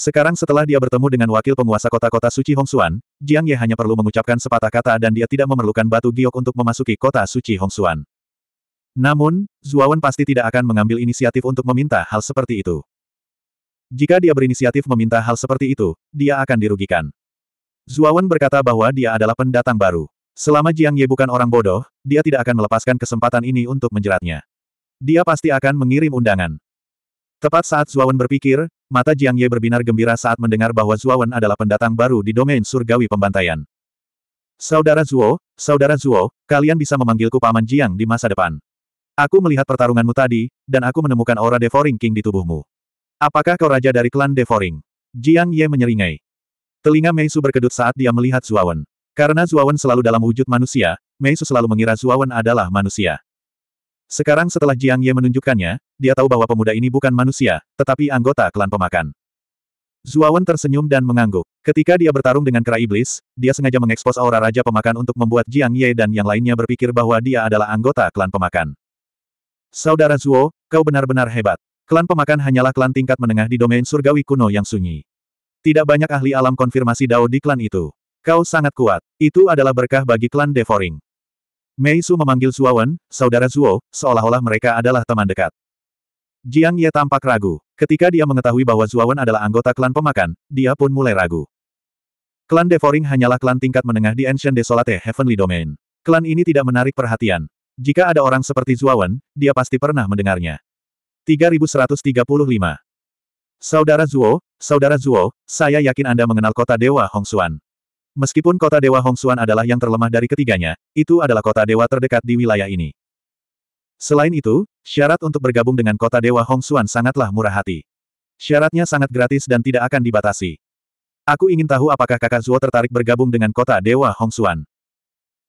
Sekarang setelah dia bertemu dengan wakil penguasa kota-kota suci Hongsuan, Jiang Ye hanya perlu mengucapkan sepatah kata dan dia tidak memerlukan batu giok untuk memasuki kota suci Hongsuan. Namun, Zuawan pasti tidak akan mengambil inisiatif untuk meminta hal seperti itu. Jika dia berinisiatif meminta hal seperti itu, dia akan dirugikan. Zuawan berkata bahwa dia adalah pendatang baru. Selama Jiang Ye bukan orang bodoh, dia tidak akan melepaskan kesempatan ini untuk menjeratnya. Dia pasti akan mengirim undangan. Tepat saat Zuawan berpikir, Mata Jiang Ye berbinar gembira saat mendengar bahwa Wen adalah pendatang baru di domain surgawi pembantaian. Saudara Zuo, Saudara Zuo, kalian bisa memanggilku Paman Jiang di masa depan. Aku melihat pertarunganmu tadi, dan aku menemukan aura Devoring King di tubuhmu. Apakah kau raja dari klan Devoring? Jiang Ye menyeringai. Telinga Meisu berkedut saat dia melihat Zuo Wen, Karena Zuo Wen selalu dalam wujud manusia, Meisu selalu mengira Zuo Wen adalah manusia. Sekarang setelah Jiang Ye menunjukkannya, dia tahu bahwa pemuda ini bukan manusia, tetapi anggota klan pemakan. Zuawan tersenyum dan mengangguk. Ketika dia bertarung dengan kera iblis, dia sengaja mengekspos aura Raja Pemakan untuk membuat Jiang Ye dan yang lainnya berpikir bahwa dia adalah anggota klan pemakan. Saudara Zuo, kau benar-benar hebat. Klan pemakan hanyalah klan tingkat menengah di domain surgawi kuno yang sunyi. Tidak banyak ahli alam konfirmasi Dao di klan itu. Kau sangat kuat. Itu adalah berkah bagi klan Devoring. Mei Su memanggil Zuowen, saudara Zuo, seolah-olah mereka adalah teman dekat. Jiang Ye tampak ragu. Ketika dia mengetahui bahwa Zuowen adalah anggota klan pemakan, dia pun mulai ragu. Klan Devoring hanyalah klan tingkat menengah di Ancient Desolate Heavenly Domain. Klan ini tidak menarik perhatian. Jika ada orang seperti Zuowen, dia pasti pernah mendengarnya. 3135 Saudara Zuo, Saudara Zuo, saya yakin Anda mengenal kota Dewa Hongsuan. Meskipun kota Dewa Hongsuan adalah yang terlemah dari ketiganya, itu adalah kota dewa terdekat di wilayah ini. Selain itu, syarat untuk bergabung dengan kota Dewa Hongsuan sangatlah murah hati. Syaratnya sangat gratis dan tidak akan dibatasi. Aku ingin tahu apakah kakak Zuo tertarik bergabung dengan kota Dewa Hongsuan.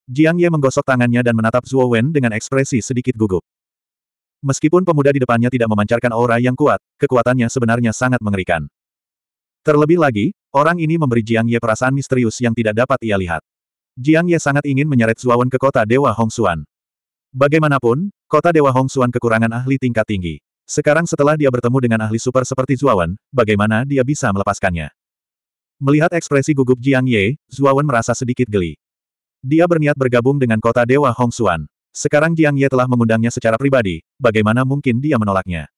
Jiang Ye menggosok tangannya dan menatap Zuo Wen dengan ekspresi sedikit gugup. Meskipun pemuda di depannya tidak memancarkan aura yang kuat, kekuatannya sebenarnya sangat mengerikan. Terlebih lagi, orang ini memberi Jiang Ye perasaan misterius yang tidak dapat ia lihat. Jiang Ye sangat ingin menyeret Zuawan ke kota Dewa Hongsuan. Bagaimanapun, kota Dewa Hongsuan kekurangan ahli tingkat tinggi. Sekarang setelah dia bertemu dengan ahli super seperti Zuawan, bagaimana dia bisa melepaskannya? Melihat ekspresi gugup Jiang Ye, Zuawan merasa sedikit geli. Dia berniat bergabung dengan kota Dewa Hongsuan. Sekarang Jiang Ye telah mengundangnya secara pribadi, bagaimana mungkin dia menolaknya?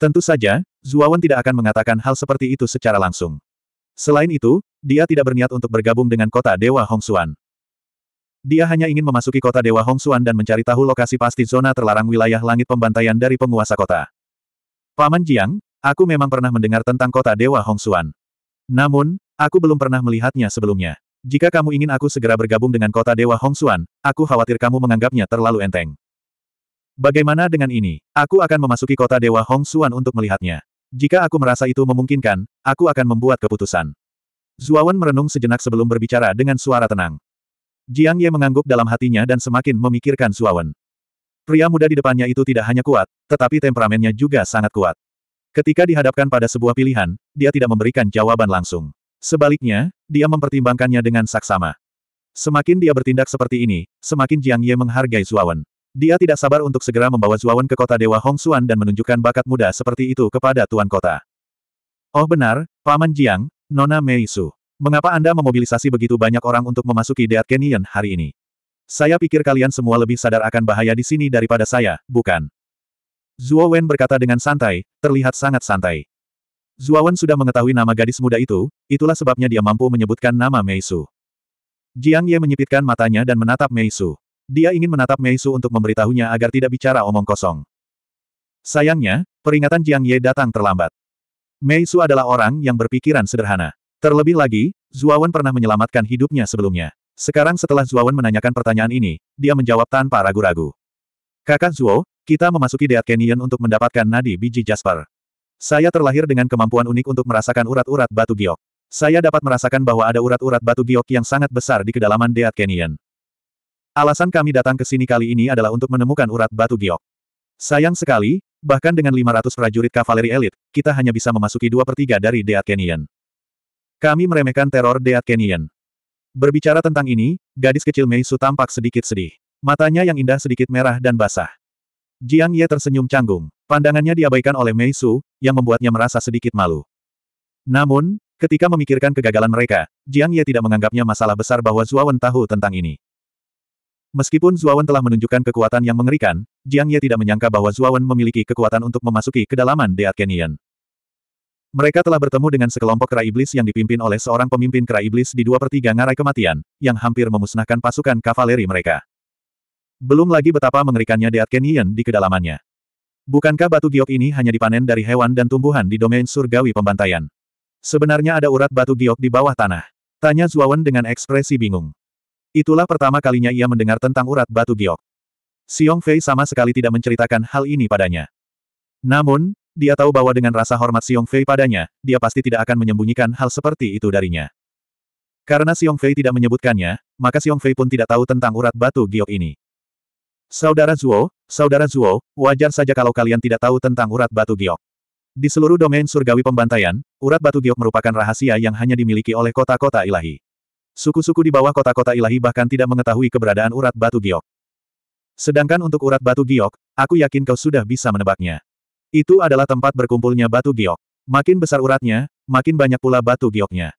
Tentu saja, Zuawan tidak akan mengatakan hal seperti itu secara langsung. Selain itu, dia tidak berniat untuk bergabung dengan kota Dewa Hongsuan. Dia hanya ingin memasuki kota Dewa Hongsuan dan mencari tahu lokasi pasti zona terlarang wilayah langit pembantaian dari penguasa kota. Paman Jiang, aku memang pernah mendengar tentang kota Dewa Hongsuan. Namun, aku belum pernah melihatnya sebelumnya. Jika kamu ingin aku segera bergabung dengan kota Dewa Hongsuan, aku khawatir kamu menganggapnya terlalu enteng. Bagaimana dengan ini? Aku akan memasuki kota Dewa Hongsuan untuk melihatnya. Jika aku merasa itu memungkinkan, aku akan membuat keputusan. Zuawan merenung sejenak sebelum berbicara dengan suara tenang. Jiang Ye mengangguk dalam hatinya dan semakin memikirkan Zuawan. Pria muda di depannya itu tidak hanya kuat, tetapi temperamennya juga sangat kuat. Ketika dihadapkan pada sebuah pilihan, dia tidak memberikan jawaban langsung. Sebaliknya, dia mempertimbangkannya dengan saksama. Semakin dia bertindak seperti ini, semakin Jiang Ye menghargai Zuawan. Dia tidak sabar untuk segera membawa Zuawan ke kota Dewa Hong Xuan dan menunjukkan bakat muda seperti itu kepada Tuan Kota. Oh benar, Paman Jiang, Nona Mei Su. Mengapa Anda memobilisasi begitu banyak orang untuk memasuki Deat Canyon hari ini? Saya pikir kalian semua lebih sadar akan bahaya di sini daripada saya, bukan? Zuo Wen berkata dengan santai, terlihat sangat santai. Wen sudah mengetahui nama gadis muda itu, itulah sebabnya dia mampu menyebutkan nama Mei Su. Jiang Ye menyipitkan matanya dan menatap Mei Su. Dia ingin menatap Meisu untuk memberitahunya agar tidak bicara omong kosong. Sayangnya, peringatan Jiang Ye datang terlambat. Meisu adalah orang yang berpikiran sederhana. Terlebih lagi, Zuawan pernah menyelamatkan hidupnya sebelumnya. Sekarang setelah Zuawan menanyakan pertanyaan ini, dia menjawab tanpa ragu-ragu. Kakak Zuo, kita memasuki Deat Canyon untuk mendapatkan nadi biji Jasper. Saya terlahir dengan kemampuan unik untuk merasakan urat-urat batu giok. Saya dapat merasakan bahwa ada urat-urat batu giok yang sangat besar di kedalaman Deat Canyon. Alasan kami datang ke sini kali ini adalah untuk menemukan urat batu giok. Sayang sekali, bahkan dengan 500 prajurit kavaleri elit, kita hanya bisa memasuki dua per tiga dari Deat Canyon. Kami meremehkan teror Deat Canyon. Berbicara tentang ini, gadis kecil Mei Su tampak sedikit sedih. Matanya yang indah sedikit merah dan basah. Jiang Ye tersenyum canggung. Pandangannya diabaikan oleh Mei Su, yang membuatnya merasa sedikit malu. Namun, ketika memikirkan kegagalan mereka, Jiang Ye tidak menganggapnya masalah besar bahwa Zuawan tahu tentang ini. Meskipun Zuawan telah menunjukkan kekuatan yang mengerikan, Jiang Ye tidak menyangka bahwa Zuawan memiliki kekuatan untuk memasuki kedalaman Deat Canyon. Mereka telah bertemu dengan sekelompok kera iblis yang dipimpin oleh seorang pemimpin kera iblis di dua per ngarai kematian, yang hampir memusnahkan pasukan kavaleri mereka. Belum lagi betapa mengerikannya Deat Canyon di kedalamannya. Bukankah batu giok ini hanya dipanen dari hewan dan tumbuhan di domain surgawi pembantaian? Sebenarnya ada urat batu giok di bawah tanah. Tanya Zuawan dengan ekspresi bingung. Itulah pertama kalinya ia mendengar tentang urat batu giok. Xiong Fei sama sekali tidak menceritakan hal ini padanya. Namun, dia tahu bahwa dengan rasa hormat Xiong Fei padanya, dia pasti tidak akan menyembunyikan hal seperti itu darinya. Karena Xiong Fei tidak menyebutkannya, maka Xiong Fei pun tidak tahu tentang urat batu giok ini. Saudara Zuo, Saudara Zuo, wajar saja kalau kalian tidak tahu tentang urat batu giok. Di seluruh domain surgawi pembantaian, urat batu giok merupakan rahasia yang hanya dimiliki oleh kota-kota ilahi. Suku-suku di bawah kota-kota ilahi bahkan tidak mengetahui keberadaan urat batu giok. Sedangkan untuk urat batu giok, aku yakin kau sudah bisa menebaknya. Itu adalah tempat berkumpulnya batu giok. Makin besar uratnya, makin banyak pula batu gioknya.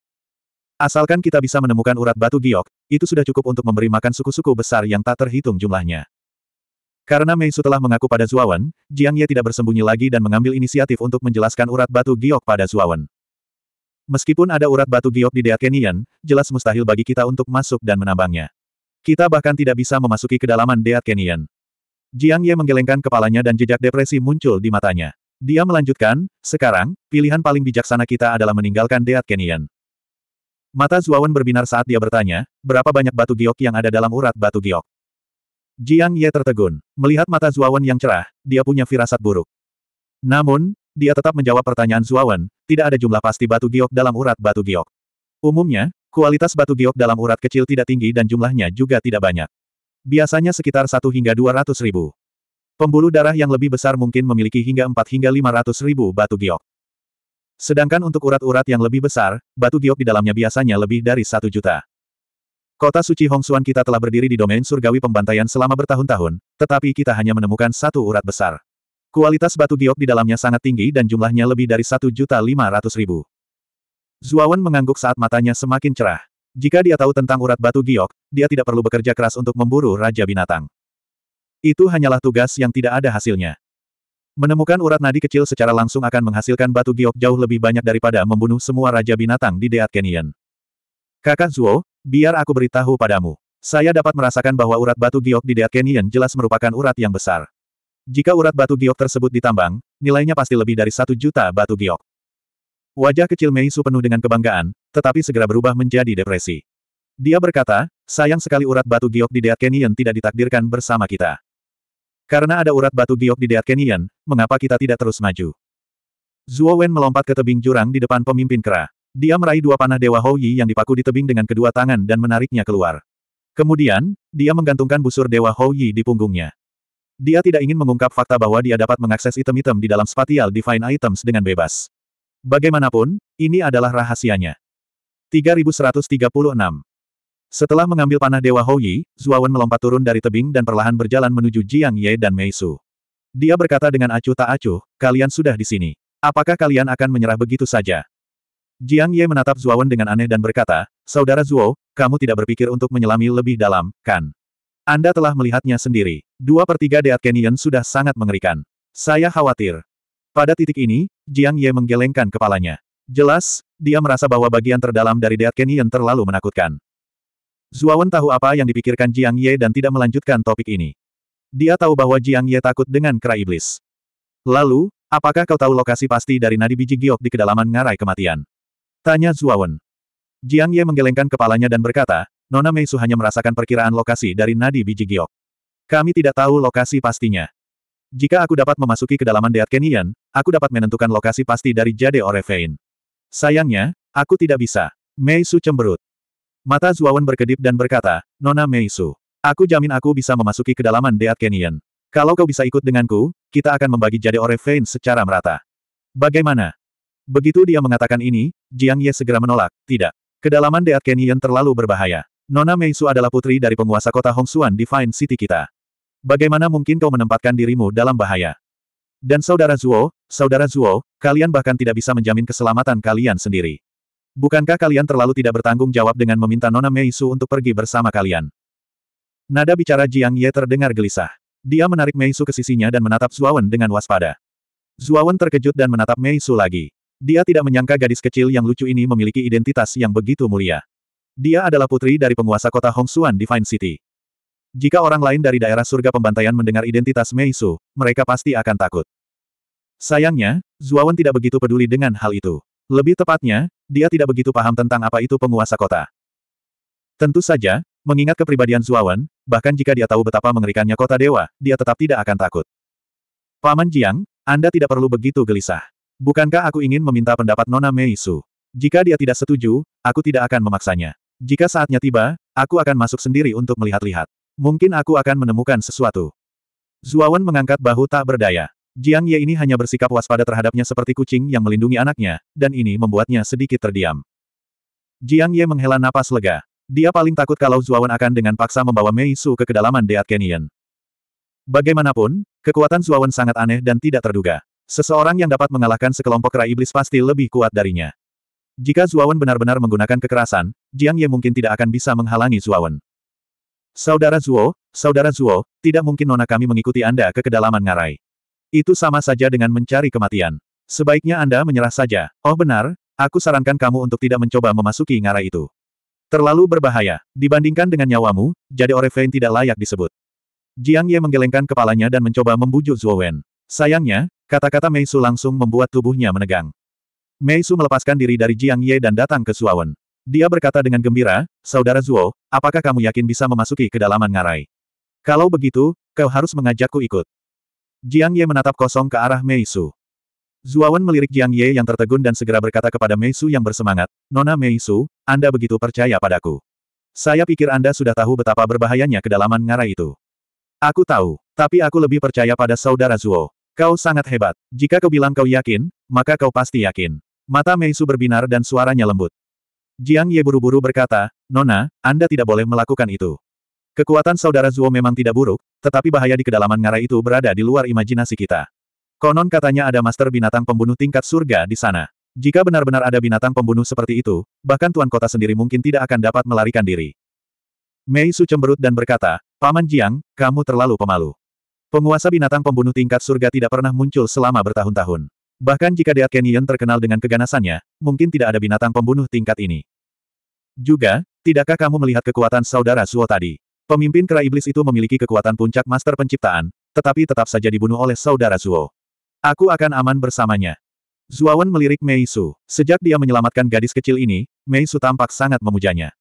Asalkan kita bisa menemukan urat batu giok, itu sudah cukup untuk memberi makan suku-suku besar yang tak terhitung jumlahnya. Karena Mei telah mengaku pada Zuawan, Jiang Ye tidak bersembunyi lagi dan mengambil inisiatif untuk menjelaskan urat batu giok pada Zuawan. Meskipun ada urat batu giok di Dea Kenian, jelas mustahil bagi kita untuk masuk dan menambangnya. Kita bahkan tidak bisa memasuki kedalaman Dea Kenian. Jiang Ye menggelengkan kepalanya dan jejak depresi muncul di matanya. Dia melanjutkan, sekarang, pilihan paling bijaksana kita adalah meninggalkan Dea Kenian." Mata Zuawan berbinar saat dia bertanya, berapa banyak batu giok yang ada dalam urat batu giok? Jiang Ye tertegun. Melihat mata Zuawan yang cerah, dia punya firasat buruk. Namun, dia tetap menjawab pertanyaan Zuawan, tidak ada jumlah pasti batu giok dalam urat batu giok. Umumnya, kualitas batu giok dalam urat kecil tidak tinggi dan jumlahnya juga tidak banyak. Biasanya sekitar 1 hingga 200 ribu. Pembuluh darah yang lebih besar mungkin memiliki hingga 4 hingga 500 ribu batu giok. Sedangkan untuk urat-urat yang lebih besar, batu giok di dalamnya biasanya lebih dari 1 juta. Kota suci Hongsuan kita telah berdiri di domain surgawi pembantaian selama bertahun-tahun, tetapi kita hanya menemukan satu urat besar. Kualitas batu giok di dalamnya sangat tinggi dan jumlahnya lebih dari 1.500.000. Zuawan mengangguk saat matanya semakin cerah. Jika dia tahu tentang urat batu giok, dia tidak perlu bekerja keras untuk memburu Raja Binatang. Itu hanyalah tugas yang tidak ada hasilnya. Menemukan urat nadi kecil secara langsung akan menghasilkan batu giok jauh lebih banyak daripada membunuh semua Raja Binatang di Deat Canyon. Kakak Zuo, biar aku beritahu padamu. Saya dapat merasakan bahwa urat batu giok di Deat Canyon jelas merupakan urat yang besar. Jika urat batu giok tersebut ditambang, nilainya pasti lebih dari satu juta batu giok. Wajah kecil Mei Su penuh dengan kebanggaan, tetapi segera berubah menjadi depresi. Dia berkata, sayang sekali urat batu giok di Dead Canyon tidak ditakdirkan bersama kita. Karena ada urat batu giok di Dead Canyon, mengapa kita tidak terus maju? Zhuo Wen melompat ke tebing jurang di depan pemimpin kera. Dia meraih dua panah Dewa Hou Yi yang dipaku di tebing dengan kedua tangan dan menariknya keluar. Kemudian, dia menggantungkan busur Dewa Hou Yi di punggungnya. Dia tidak ingin mengungkap fakta bahwa dia dapat mengakses item-item di dalam Spatial Divine Items dengan bebas. Bagaimanapun, ini adalah rahasianya. 3136 Setelah mengambil panah Dewa Houyi, Zuawan melompat turun dari tebing dan perlahan berjalan menuju Jiang Ye dan Mei Su. Dia berkata dengan acuh tak acuh, kalian sudah di sini. Apakah kalian akan menyerah begitu saja? Jiang Ye menatap Zuawan dengan aneh dan berkata, Saudara Zuo, kamu tidak berpikir untuk menyelami lebih dalam, kan? Anda telah melihatnya sendiri. Dua per tiga Deat Canyon sudah sangat mengerikan. Saya khawatir. Pada titik ini, Jiang Ye menggelengkan kepalanya. Jelas, dia merasa bahwa bagian terdalam dari Deat Canyon terlalu menakutkan. Zuawan tahu apa yang dipikirkan Jiang Ye dan tidak melanjutkan topik ini. Dia tahu bahwa Jiang Ye takut dengan kera iblis. Lalu, apakah kau tahu lokasi pasti dari nadi biji giok di kedalaman ngarai kematian? Tanya Zuawan. Jiang Ye menggelengkan kepalanya dan berkata, Nona Mei Su hanya merasakan perkiraan lokasi dari nadi biji giok. Kami tidak tahu lokasi pastinya. Jika aku dapat memasuki kedalaman Deat Kenyan, aku dapat menentukan lokasi pasti dari Jade Orevein. Sayangnya, aku tidak bisa. Mei Su cemberut. Mata Zuawan berkedip dan berkata, Nona Mei Su, aku jamin aku bisa memasuki kedalaman Deat Kenyan. Kalau kau bisa ikut denganku, kita akan membagi Jade Orevein secara merata. Bagaimana? Begitu dia mengatakan ini, Jiang Ye segera menolak, tidak. Kedalaman Deat Canyon terlalu berbahaya. Nona Meisu adalah putri dari penguasa kota Hongsuan di Fine City kita. Bagaimana mungkin kau menempatkan dirimu dalam bahaya? Dan saudara Zuo, saudara Zuo, kalian bahkan tidak bisa menjamin keselamatan kalian sendiri. Bukankah kalian terlalu tidak bertanggung jawab dengan meminta Nona Meisu untuk pergi bersama kalian? Nada bicara Jiang Ye terdengar gelisah. Dia menarik Meisu ke sisinya dan menatap Zuawan dengan waspada. Zuawan terkejut dan menatap Meisu lagi. Dia tidak menyangka gadis kecil yang lucu ini memiliki identitas yang begitu mulia. Dia adalah putri dari penguasa kota Hongsuan Fine City. Jika orang lain dari daerah surga pembantaian mendengar identitas Meisu, mereka pasti akan takut. Sayangnya, Zuawan tidak begitu peduli dengan hal itu. Lebih tepatnya, dia tidak begitu paham tentang apa itu penguasa kota. Tentu saja, mengingat kepribadian Zuawan, bahkan jika dia tahu betapa mengerikannya kota dewa, dia tetap tidak akan takut. Paman Jiang, Anda tidak perlu begitu gelisah. Bukankah aku ingin meminta pendapat Nona Meisu? Jika dia tidak setuju, aku tidak akan memaksanya. Jika saatnya tiba, aku akan masuk sendiri untuk melihat-lihat. Mungkin aku akan menemukan sesuatu. Zuawan mengangkat bahu tak berdaya. Jiang Ye ini hanya bersikap waspada terhadapnya seperti kucing yang melindungi anaknya, dan ini membuatnya sedikit terdiam. Jiang Ye menghela napas lega. Dia paling takut kalau Zuawan akan dengan paksa membawa Mei Su ke kedalaman Deat Canyon. Bagaimanapun, kekuatan Zuawan sangat aneh dan tidak terduga. Seseorang yang dapat mengalahkan sekelompok kera iblis pasti lebih kuat darinya. Jika Zuawan benar-benar menggunakan kekerasan, Jiang Ye mungkin tidak akan bisa menghalangi Zuawan. Saudara Zuo, Saudara Zuo, tidak mungkin nona kami mengikuti Anda ke kedalaman ngarai. Itu sama saja dengan mencari kematian. Sebaiknya Anda menyerah saja. Oh benar, aku sarankan kamu untuk tidak mencoba memasuki ngarai itu. Terlalu berbahaya. Dibandingkan dengan nyawamu, jadi Orevein tidak layak disebut. Jiang Ye menggelengkan kepalanya dan mencoba membujuk Zuo Wen. Sayangnya, kata-kata Mei Su langsung membuat tubuhnya menegang. Mei Su melepaskan diri dari Jiang Ye dan datang ke Suawen. Dia berkata dengan gembira, Saudara Zuo, apakah kamu yakin bisa memasuki kedalaman ngarai? Kalau begitu, kau harus mengajakku ikut. Jiang Ye menatap kosong ke arah Mei Su. Zuawan melirik Jiang Ye yang tertegun dan segera berkata kepada Mei Su yang bersemangat, Nona Mei Su, Anda begitu percaya padaku. Saya pikir Anda sudah tahu betapa berbahayanya kedalaman ngarai itu. Aku tahu, tapi aku lebih percaya pada saudara Zuo. Kau sangat hebat. Jika kau bilang kau yakin, maka kau pasti yakin. Mata Meisu berbinar dan suaranya lembut. Jiang Ye buru-buru berkata, Nona, Anda tidak boleh melakukan itu. Kekuatan saudara Zuo memang tidak buruk, tetapi bahaya di kedalaman ngarai itu berada di luar imajinasi kita. Konon katanya ada master binatang pembunuh tingkat surga di sana. Jika benar-benar ada binatang pembunuh seperti itu, bahkan Tuan Kota sendiri mungkin tidak akan dapat melarikan diri. Mei Su cemberut dan berkata, Paman Jiang, kamu terlalu pemalu. Penguasa binatang pembunuh tingkat surga tidak pernah muncul selama bertahun-tahun. Bahkan jika Dead Canyon terkenal dengan keganasannya, mungkin tidak ada binatang pembunuh tingkat ini. Juga, tidakkah kamu melihat kekuatan saudara Suo tadi? Pemimpin kera iblis itu memiliki kekuatan puncak master penciptaan, tetapi tetap saja dibunuh oleh saudara Zuo. Aku akan aman bersamanya. Zuawan melirik Mei Su. Sejak dia menyelamatkan gadis kecil ini, Mei Su tampak sangat memujanya.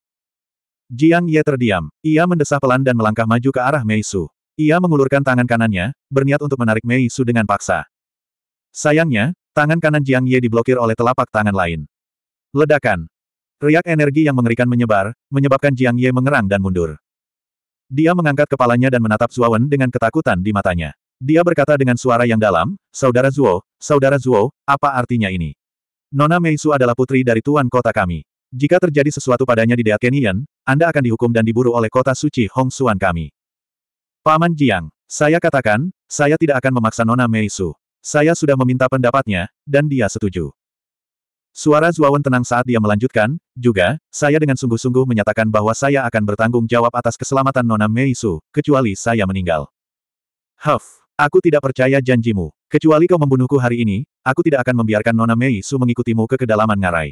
Jiang Ye terdiam. Ia mendesah pelan dan melangkah maju ke arah Mei Su. Ia mengulurkan tangan kanannya, berniat untuk menarik Mei Su dengan paksa. Sayangnya, tangan kanan Jiang Ye diblokir oleh telapak tangan lain. Ledakan. Riak energi yang mengerikan menyebar, menyebabkan Jiang Ye mengerang dan mundur. Dia mengangkat kepalanya dan menatap Wen dengan ketakutan di matanya. Dia berkata dengan suara yang dalam, Saudara Zuo, Saudara Zuo, apa artinya ini? Nona Meisu adalah putri dari tuan kota kami. Jika terjadi sesuatu padanya di Kenian, Anda akan dihukum dan diburu oleh kota suci Hong Suan kami. Paman Jiang, saya katakan, saya tidak akan memaksa Nona Meisu. Saya sudah meminta pendapatnya, dan dia setuju. Suara Zuawan tenang saat dia melanjutkan, juga, saya dengan sungguh-sungguh menyatakan bahwa saya akan bertanggung jawab atas keselamatan Nona Mei Su, kecuali saya meninggal. Huff, aku tidak percaya janjimu. Kecuali kau membunuhku hari ini, aku tidak akan membiarkan Nona Mei Su mengikutimu ke kedalaman ngarai.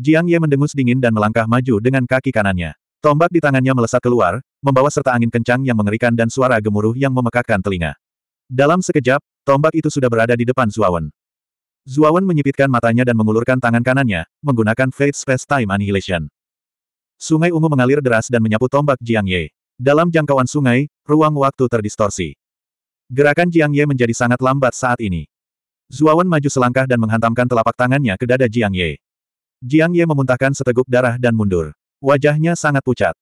Jiang Ye mendengus dingin dan melangkah maju dengan kaki kanannya. Tombak di tangannya melesat keluar, membawa serta angin kencang yang mengerikan dan suara gemuruh yang memekakkan telinga. Dalam sekejap, tombak itu sudah berada di depan Zuawan. Zuawan menyipitkan matanya dan mengulurkan tangan kanannya, menggunakan Fate Space Time Annihilation. Sungai ungu mengalir deras dan menyapu tombak Jiang Ye. Dalam jangkauan sungai, ruang waktu terdistorsi. Gerakan Jiang Ye menjadi sangat lambat saat ini. Zuawan maju selangkah dan menghantamkan telapak tangannya ke dada Jiang Ye. Jiang Ye memuntahkan seteguk darah dan mundur. Wajahnya sangat pucat.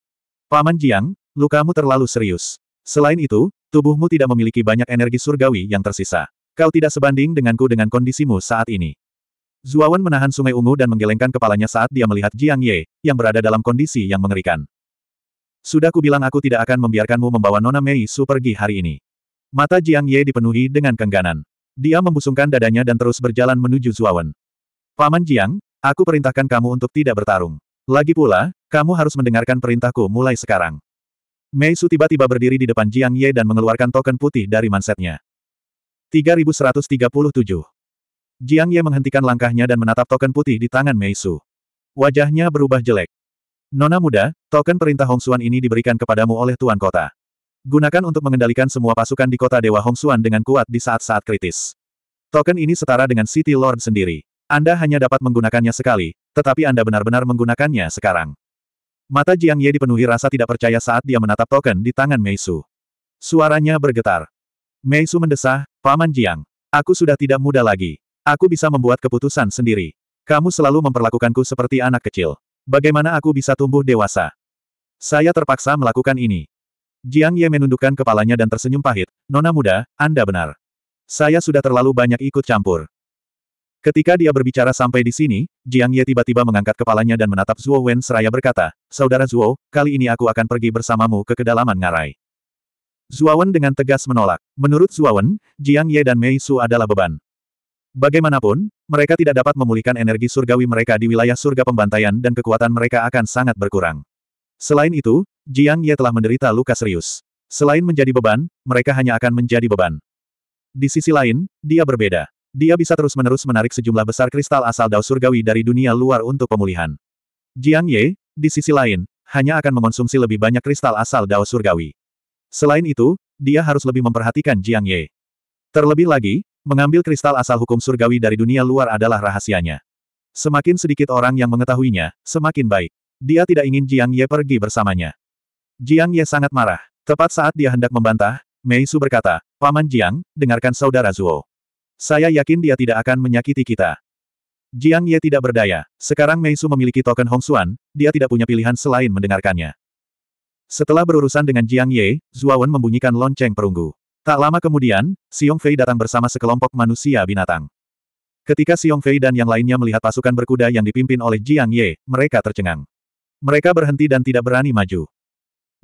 Paman Jiang, lukamu terlalu serius. Selain itu, Tubuhmu tidak memiliki banyak energi surgawi yang tersisa. Kau tidak sebanding denganku dengan kondisimu saat ini. Zuawan menahan sungai ungu dan menggelengkan kepalanya saat dia melihat Jiang Ye, yang berada dalam kondisi yang mengerikan. Sudah kubilang aku tidak akan membiarkanmu membawa Nona Mei Su pergi hari ini. Mata Jiang Ye dipenuhi dengan kengganan. Dia membusungkan dadanya dan terus berjalan menuju Zuawan. Paman Jiang, aku perintahkan kamu untuk tidak bertarung. Lagi pula, kamu harus mendengarkan perintahku mulai sekarang. Mei Su tiba-tiba berdiri di depan Jiang Ye dan mengeluarkan token putih dari mansetnya. 3137. Jiang Ye menghentikan langkahnya dan menatap token putih di tangan Mei Su. Wajahnya berubah jelek. Nona muda, token perintah Hong Hongsuan ini diberikan kepadamu oleh Tuan Kota. Gunakan untuk mengendalikan semua pasukan di kota Dewa Hong Hongsuan dengan kuat di saat-saat kritis. Token ini setara dengan City Lord sendiri. Anda hanya dapat menggunakannya sekali, tetapi Anda benar-benar menggunakannya sekarang. Mata Jiang Ye dipenuhi rasa tidak percaya saat dia menatap token di tangan Meisu. Suaranya bergetar. Meisu mendesah, Paman Jiang. Aku sudah tidak muda lagi. Aku bisa membuat keputusan sendiri. Kamu selalu memperlakukanku seperti anak kecil. Bagaimana aku bisa tumbuh dewasa? Saya terpaksa melakukan ini. Jiang Ye menundukkan kepalanya dan tersenyum pahit. Nona muda, Anda benar. Saya sudah terlalu banyak ikut campur. Ketika dia berbicara sampai di sini, Jiang Ye tiba-tiba mengangkat kepalanya dan menatap Zhuo Wen seraya berkata, Saudara Zhuo, kali ini aku akan pergi bersamamu ke kedalaman ngarai. Zhuo Wen dengan tegas menolak. Menurut Zhuo Wen, Jiang Ye dan Mei Su adalah beban. Bagaimanapun, mereka tidak dapat memulihkan energi surgawi mereka di wilayah surga pembantaian dan kekuatan mereka akan sangat berkurang. Selain itu, Jiang Ye telah menderita luka serius. Selain menjadi beban, mereka hanya akan menjadi beban. Di sisi lain, dia berbeda. Dia bisa terus-menerus menarik sejumlah besar kristal asal dao surgawi dari dunia luar untuk pemulihan. Jiang Ye, di sisi lain, hanya akan mengonsumsi lebih banyak kristal asal dao surgawi. Selain itu, dia harus lebih memperhatikan Jiang Ye. Terlebih lagi, mengambil kristal asal hukum surgawi dari dunia luar adalah rahasianya. Semakin sedikit orang yang mengetahuinya, semakin baik. Dia tidak ingin Jiang Ye pergi bersamanya. Jiang Ye sangat marah. Tepat saat dia hendak membantah, Mei Su berkata, Paman Jiang, dengarkan saudara Zuo. Saya yakin dia tidak akan menyakiti kita. Jiang Ye tidak berdaya. Sekarang Mei Su memiliki token Hong Xuan, dia tidak punya pilihan selain mendengarkannya. Setelah berurusan dengan Jiang Ye, Zuawan membunyikan lonceng perunggu. Tak lama kemudian, Xiong Fei datang bersama sekelompok manusia binatang. Ketika Xiong Fei dan yang lainnya melihat pasukan berkuda yang dipimpin oleh Jiang Ye, mereka tercengang. Mereka berhenti dan tidak berani maju.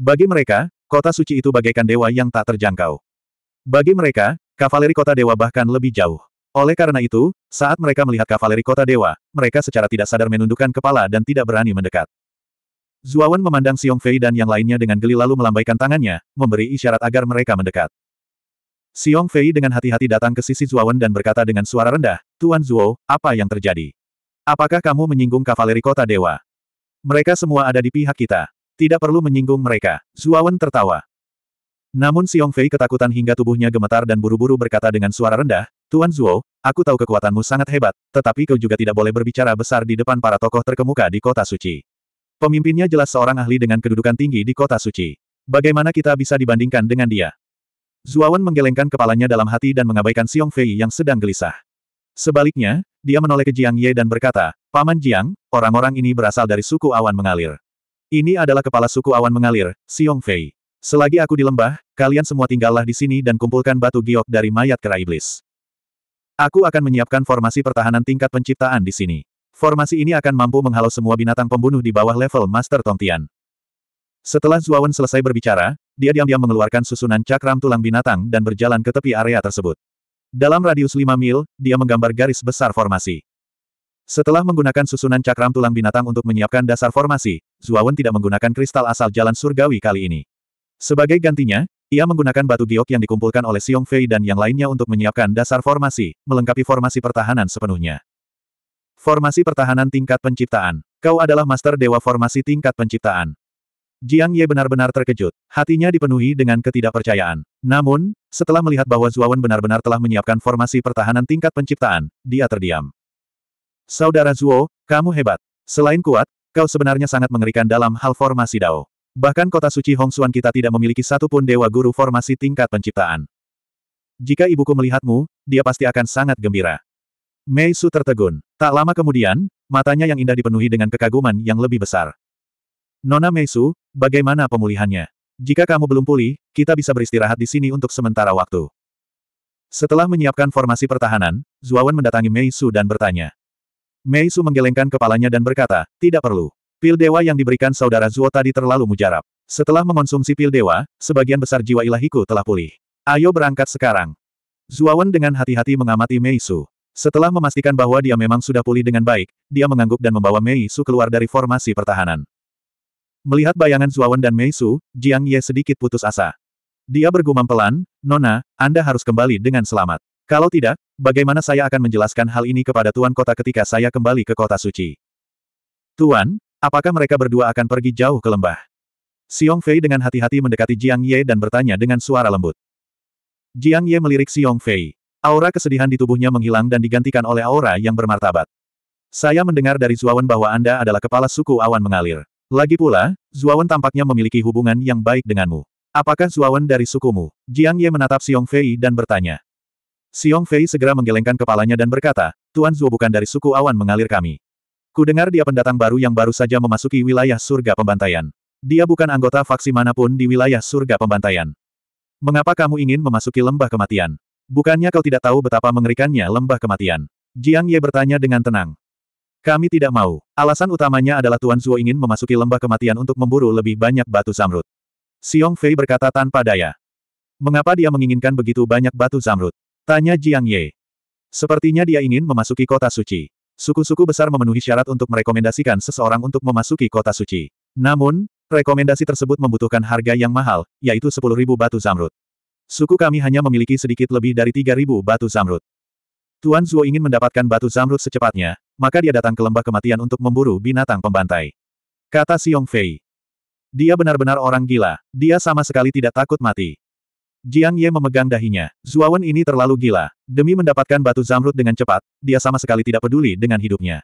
Bagi mereka, kota suci itu bagaikan dewa yang tak terjangkau. Bagi mereka, Kavaleri Kota Dewa bahkan lebih jauh. Oleh karena itu, saat mereka melihat Kavaleri Kota Dewa, mereka secara tidak sadar menundukkan kepala dan tidak berani mendekat. Zuawan memandang Xiong Fei dan yang lainnya dengan geli lalu melambaikan tangannya, memberi isyarat agar mereka mendekat. Xiong Fei dengan hati-hati datang ke sisi Zuawan dan berkata dengan suara rendah, Tuan Zuo, apa yang terjadi? Apakah kamu menyinggung Kavaleri Kota Dewa? Mereka semua ada di pihak kita. Tidak perlu menyinggung mereka. Zuawan tertawa. Namun Xiong Fei ketakutan hingga tubuhnya gemetar dan buru-buru berkata dengan suara rendah, Tuan Zuo, aku tahu kekuatanmu sangat hebat, tetapi kau juga tidak boleh berbicara besar di depan para tokoh terkemuka di kota suci. Pemimpinnya jelas seorang ahli dengan kedudukan tinggi di kota suci. Bagaimana kita bisa dibandingkan dengan dia? Zuawan menggelengkan kepalanya dalam hati dan mengabaikan Xiong Fei yang sedang gelisah. Sebaliknya, dia menoleh ke Jiang Ye dan berkata, Paman Jiang, orang-orang ini berasal dari suku awan mengalir. Ini adalah kepala suku awan mengalir, Xiong Fei. Selagi aku di lembah, kalian semua tinggallah di sini dan kumpulkan batu giok dari mayat kera iblis. Aku akan menyiapkan formasi pertahanan tingkat penciptaan di sini. Formasi ini akan mampu menghalau semua binatang pembunuh di bawah level Master Tongtian. Setelah Zuawan selesai berbicara, dia diam-diam mengeluarkan susunan cakram tulang binatang dan berjalan ke tepi area tersebut. Dalam radius 5 mil, dia menggambar garis besar formasi. Setelah menggunakan susunan cakram tulang binatang untuk menyiapkan dasar formasi, Zuawan tidak menggunakan kristal asal jalan surgawi kali ini. Sebagai gantinya, ia menggunakan batu giok yang dikumpulkan oleh Xiong Fei dan yang lainnya untuk menyiapkan dasar formasi, melengkapi formasi pertahanan sepenuhnya. Formasi pertahanan tingkat penciptaan. Kau adalah master dewa formasi tingkat penciptaan. Jiang Ye benar-benar terkejut. Hatinya dipenuhi dengan ketidakpercayaan. Namun, setelah melihat bahwa Zuawan benar-benar telah menyiapkan formasi pertahanan tingkat penciptaan, dia terdiam. Saudara Zuo, kamu hebat. Selain kuat, kau sebenarnya sangat mengerikan dalam hal formasi Dao. Bahkan kota suci Hongsuan kita tidak memiliki satupun dewa guru formasi tingkat penciptaan. Jika ibuku melihatmu, dia pasti akan sangat gembira. Mei Su tertegun. Tak lama kemudian, matanya yang indah dipenuhi dengan kekaguman yang lebih besar. Nona Mei Su, bagaimana pemulihannya? Jika kamu belum pulih, kita bisa beristirahat di sini untuk sementara waktu. Setelah menyiapkan formasi pertahanan, Zuawan mendatangi Mei Su dan bertanya. Mei Su menggelengkan kepalanya dan berkata, tidak perlu. Pil dewa yang diberikan saudara Zuo tadi terlalu mujarab. Setelah mengonsumsi pil dewa, sebagian besar jiwa ilahiku telah pulih. Ayo berangkat sekarang. Zuawan dengan hati-hati mengamati Mei Su. Setelah memastikan bahwa dia memang sudah pulih dengan baik, dia mengangguk dan membawa Mei Su keluar dari formasi pertahanan. Melihat bayangan Zuawan dan Mei Su, Jiang Ye sedikit putus asa. Dia bergumam pelan, Nona, Anda harus kembali dengan selamat. Kalau tidak, bagaimana saya akan menjelaskan hal ini kepada Tuan Kota ketika saya kembali ke Kota Suci? Tuan, Apakah mereka berdua akan pergi jauh ke lembah? Xiong Fei dengan hati-hati mendekati Jiang Ye dan bertanya dengan suara lembut. Jiang Ye melirik Xiong Fei. Aura kesedihan di tubuhnya menghilang dan digantikan oleh aura yang bermartabat. Saya mendengar dari Zuawan bahwa Anda adalah kepala suku awan mengalir. Lagi pula, Zuawan tampaknya memiliki hubungan yang baik denganmu. Apakah Zuawan dari sukumu? Jiang Ye menatap Xiong Fei dan bertanya. Xiong Fei segera menggelengkan kepalanya dan berkata, Tuan Zuo bukan dari suku awan mengalir kami. Ku dengar dia pendatang baru yang baru saja memasuki wilayah surga pembantaian. Dia bukan anggota faksi manapun di wilayah surga pembantaian. Mengapa kamu ingin memasuki lembah kematian? Bukannya kau tidak tahu betapa mengerikannya lembah kematian? Jiang Ye bertanya dengan tenang. Kami tidak mau. Alasan utamanya adalah Tuan Zuo ingin memasuki lembah kematian untuk memburu lebih banyak batu zamrud. Xiong Fei berkata tanpa daya. Mengapa dia menginginkan begitu banyak batu zamrud? Tanya Jiang Ye. Sepertinya dia ingin memasuki kota suci. Suku-suku besar memenuhi syarat untuk merekomendasikan seseorang untuk memasuki kota suci. Namun, rekomendasi tersebut membutuhkan harga yang mahal, yaitu 10.000 batu zamrud. Suku kami hanya memiliki sedikit lebih dari 3.000 batu zamrud. Tuan Zuo ingin mendapatkan batu zamrud secepatnya, maka dia datang ke lembah kematian untuk memburu binatang pembantai. Kata Xiong Fei. Dia benar-benar orang gila, dia sama sekali tidak takut mati. Jiang Ye memegang dahinya. Zuawan ini terlalu gila. Demi mendapatkan batu zamrud dengan cepat, dia sama sekali tidak peduli dengan hidupnya.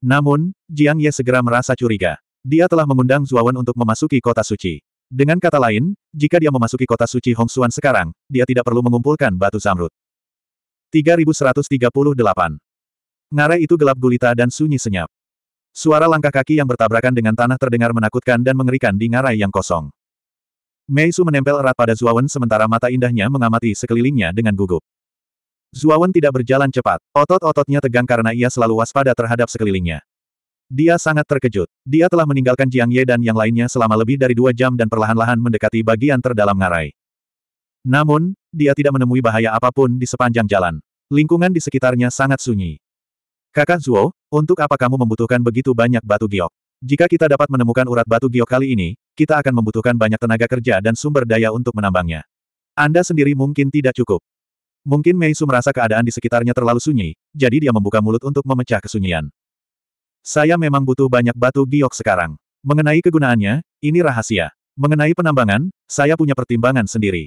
Namun, Jiang Ye segera merasa curiga. Dia telah mengundang Zuawan untuk memasuki kota suci. Dengan kata lain, jika dia memasuki kota suci Hongsuan sekarang, dia tidak perlu mengumpulkan batu zamrud. 3138 Ngarai itu gelap gulita dan sunyi senyap. Suara langkah kaki yang bertabrakan dengan tanah terdengar menakutkan dan mengerikan di ngarai yang kosong. Meisu menempel erat pada Zuawan sementara mata indahnya mengamati sekelilingnya dengan gugup. Zuawan tidak berjalan cepat, otot-ototnya tegang karena ia selalu waspada terhadap sekelilingnya. Dia sangat terkejut. Dia telah meninggalkan Jiang Ye dan yang lainnya selama lebih dari dua jam dan perlahan-lahan mendekati bagian terdalam ngarai. Namun, dia tidak menemui bahaya apapun di sepanjang jalan. Lingkungan di sekitarnya sangat sunyi. Kakak Zuo, untuk apa kamu membutuhkan begitu banyak batu giok? Jika kita dapat menemukan urat batu giok kali ini, kita akan membutuhkan banyak tenaga kerja dan sumber daya untuk menambangnya. Anda sendiri mungkin tidak cukup. Mungkin Meisu merasa keadaan di sekitarnya terlalu sunyi, jadi dia membuka mulut untuk memecah kesunyian. Saya memang butuh banyak batu giok sekarang. Mengenai kegunaannya, ini rahasia. Mengenai penambangan, saya punya pertimbangan sendiri.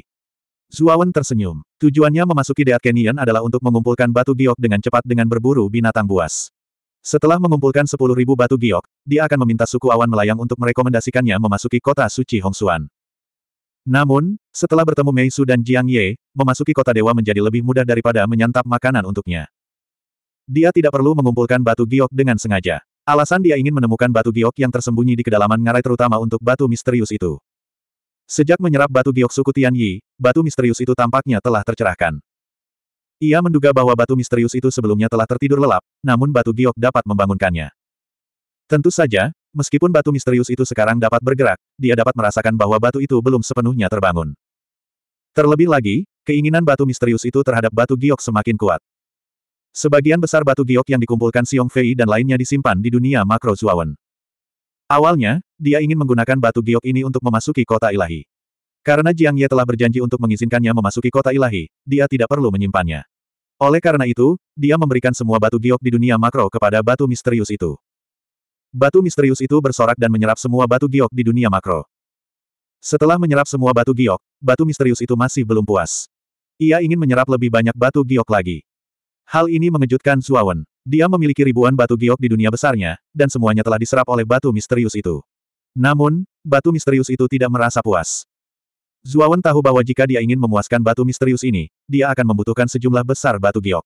Zuawan tersenyum. Tujuannya memasuki Deat Canyon adalah untuk mengumpulkan batu giok dengan cepat dengan berburu binatang buas. Setelah mengumpulkan 10.000 batu giok, dia akan meminta suku awan melayang untuk merekomendasikannya memasuki kota suci Hongsuan. Namun, setelah bertemu Mei Su dan Jiang Ye, memasuki kota dewa menjadi lebih mudah daripada menyantap makanan untuknya. Dia tidak perlu mengumpulkan batu giok dengan sengaja. Alasan dia ingin menemukan batu giok yang tersembunyi di kedalaman ngarai terutama untuk batu misterius itu. Sejak menyerap batu giok suku Tian Yi, batu misterius itu tampaknya telah tercerahkan. Ia menduga bahwa batu misterius itu sebelumnya telah tertidur lelap, namun batu giok dapat membangunkannya. Tentu saja, meskipun batu misterius itu sekarang dapat bergerak, dia dapat merasakan bahwa batu itu belum sepenuhnya terbangun. Terlebih lagi, keinginan batu misterius itu terhadap batu giok semakin kuat. Sebagian besar batu giok yang dikumpulkan Siung Fei dan lainnya disimpan di dunia makro Zuawan. Awalnya, dia ingin menggunakan batu giok ini untuk memasuki kota ilahi. Karena Jiang Ye telah berjanji untuk mengizinkannya memasuki kota ilahi, dia tidak perlu menyimpannya. Oleh karena itu, dia memberikan semua batu giok di dunia makro kepada batu misterius itu. Batu misterius itu bersorak dan menyerap semua batu giok di dunia makro. Setelah menyerap semua batu giok, batu misterius itu masih belum puas. Ia ingin menyerap lebih banyak batu giok lagi. Hal ini mengejutkan Zuawan. Dia memiliki ribuan batu giok di dunia besarnya, dan semuanya telah diserap oleh batu misterius itu. Namun, batu misterius itu tidak merasa puas. Zuawan tahu bahwa jika dia ingin memuaskan batu misterius ini, dia akan membutuhkan sejumlah besar batu giok.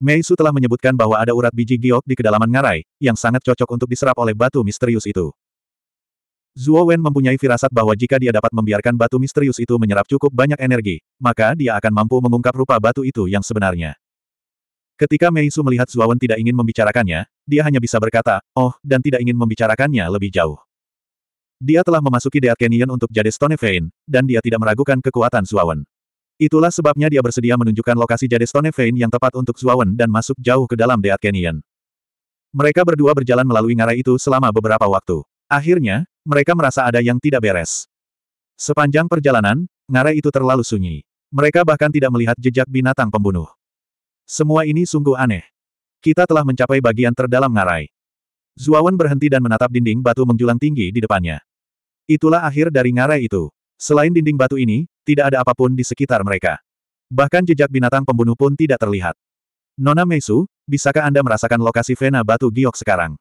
Mei Su telah menyebutkan bahwa ada urat biji giok di kedalaman ngarai, yang sangat cocok untuk diserap oleh batu misterius itu. Zuo Wen mempunyai firasat bahwa jika dia dapat membiarkan batu misterius itu menyerap cukup banyak energi, maka dia akan mampu mengungkap rupa batu itu yang sebenarnya. Ketika Mei Su melihat Zuo Wen tidak ingin membicarakannya, dia hanya bisa berkata, oh, dan tidak ingin membicarakannya lebih jauh. Dia telah memasuki Dead Canyon untuk jadi Stone Vein, dan dia tidak meragukan kekuatan Zuawan. Itulah sebabnya dia bersedia menunjukkan lokasi jadi Stone Vein yang tepat untuk Zuawan dan masuk jauh ke dalam Dead Canyon. Mereka berdua berjalan melalui ngarai itu selama beberapa waktu. Akhirnya, mereka merasa ada yang tidak beres. Sepanjang perjalanan, ngarai itu terlalu sunyi. Mereka bahkan tidak melihat jejak binatang pembunuh. Semua ini sungguh aneh. Kita telah mencapai bagian terdalam ngarai. Zuawan berhenti dan menatap dinding batu menjulang tinggi di depannya. Itulah akhir dari ngarai itu. Selain dinding batu ini, tidak ada apapun di sekitar mereka. Bahkan jejak binatang pembunuh pun tidak terlihat. Nona Meisu, bisakah Anda merasakan lokasi vena batu giok sekarang?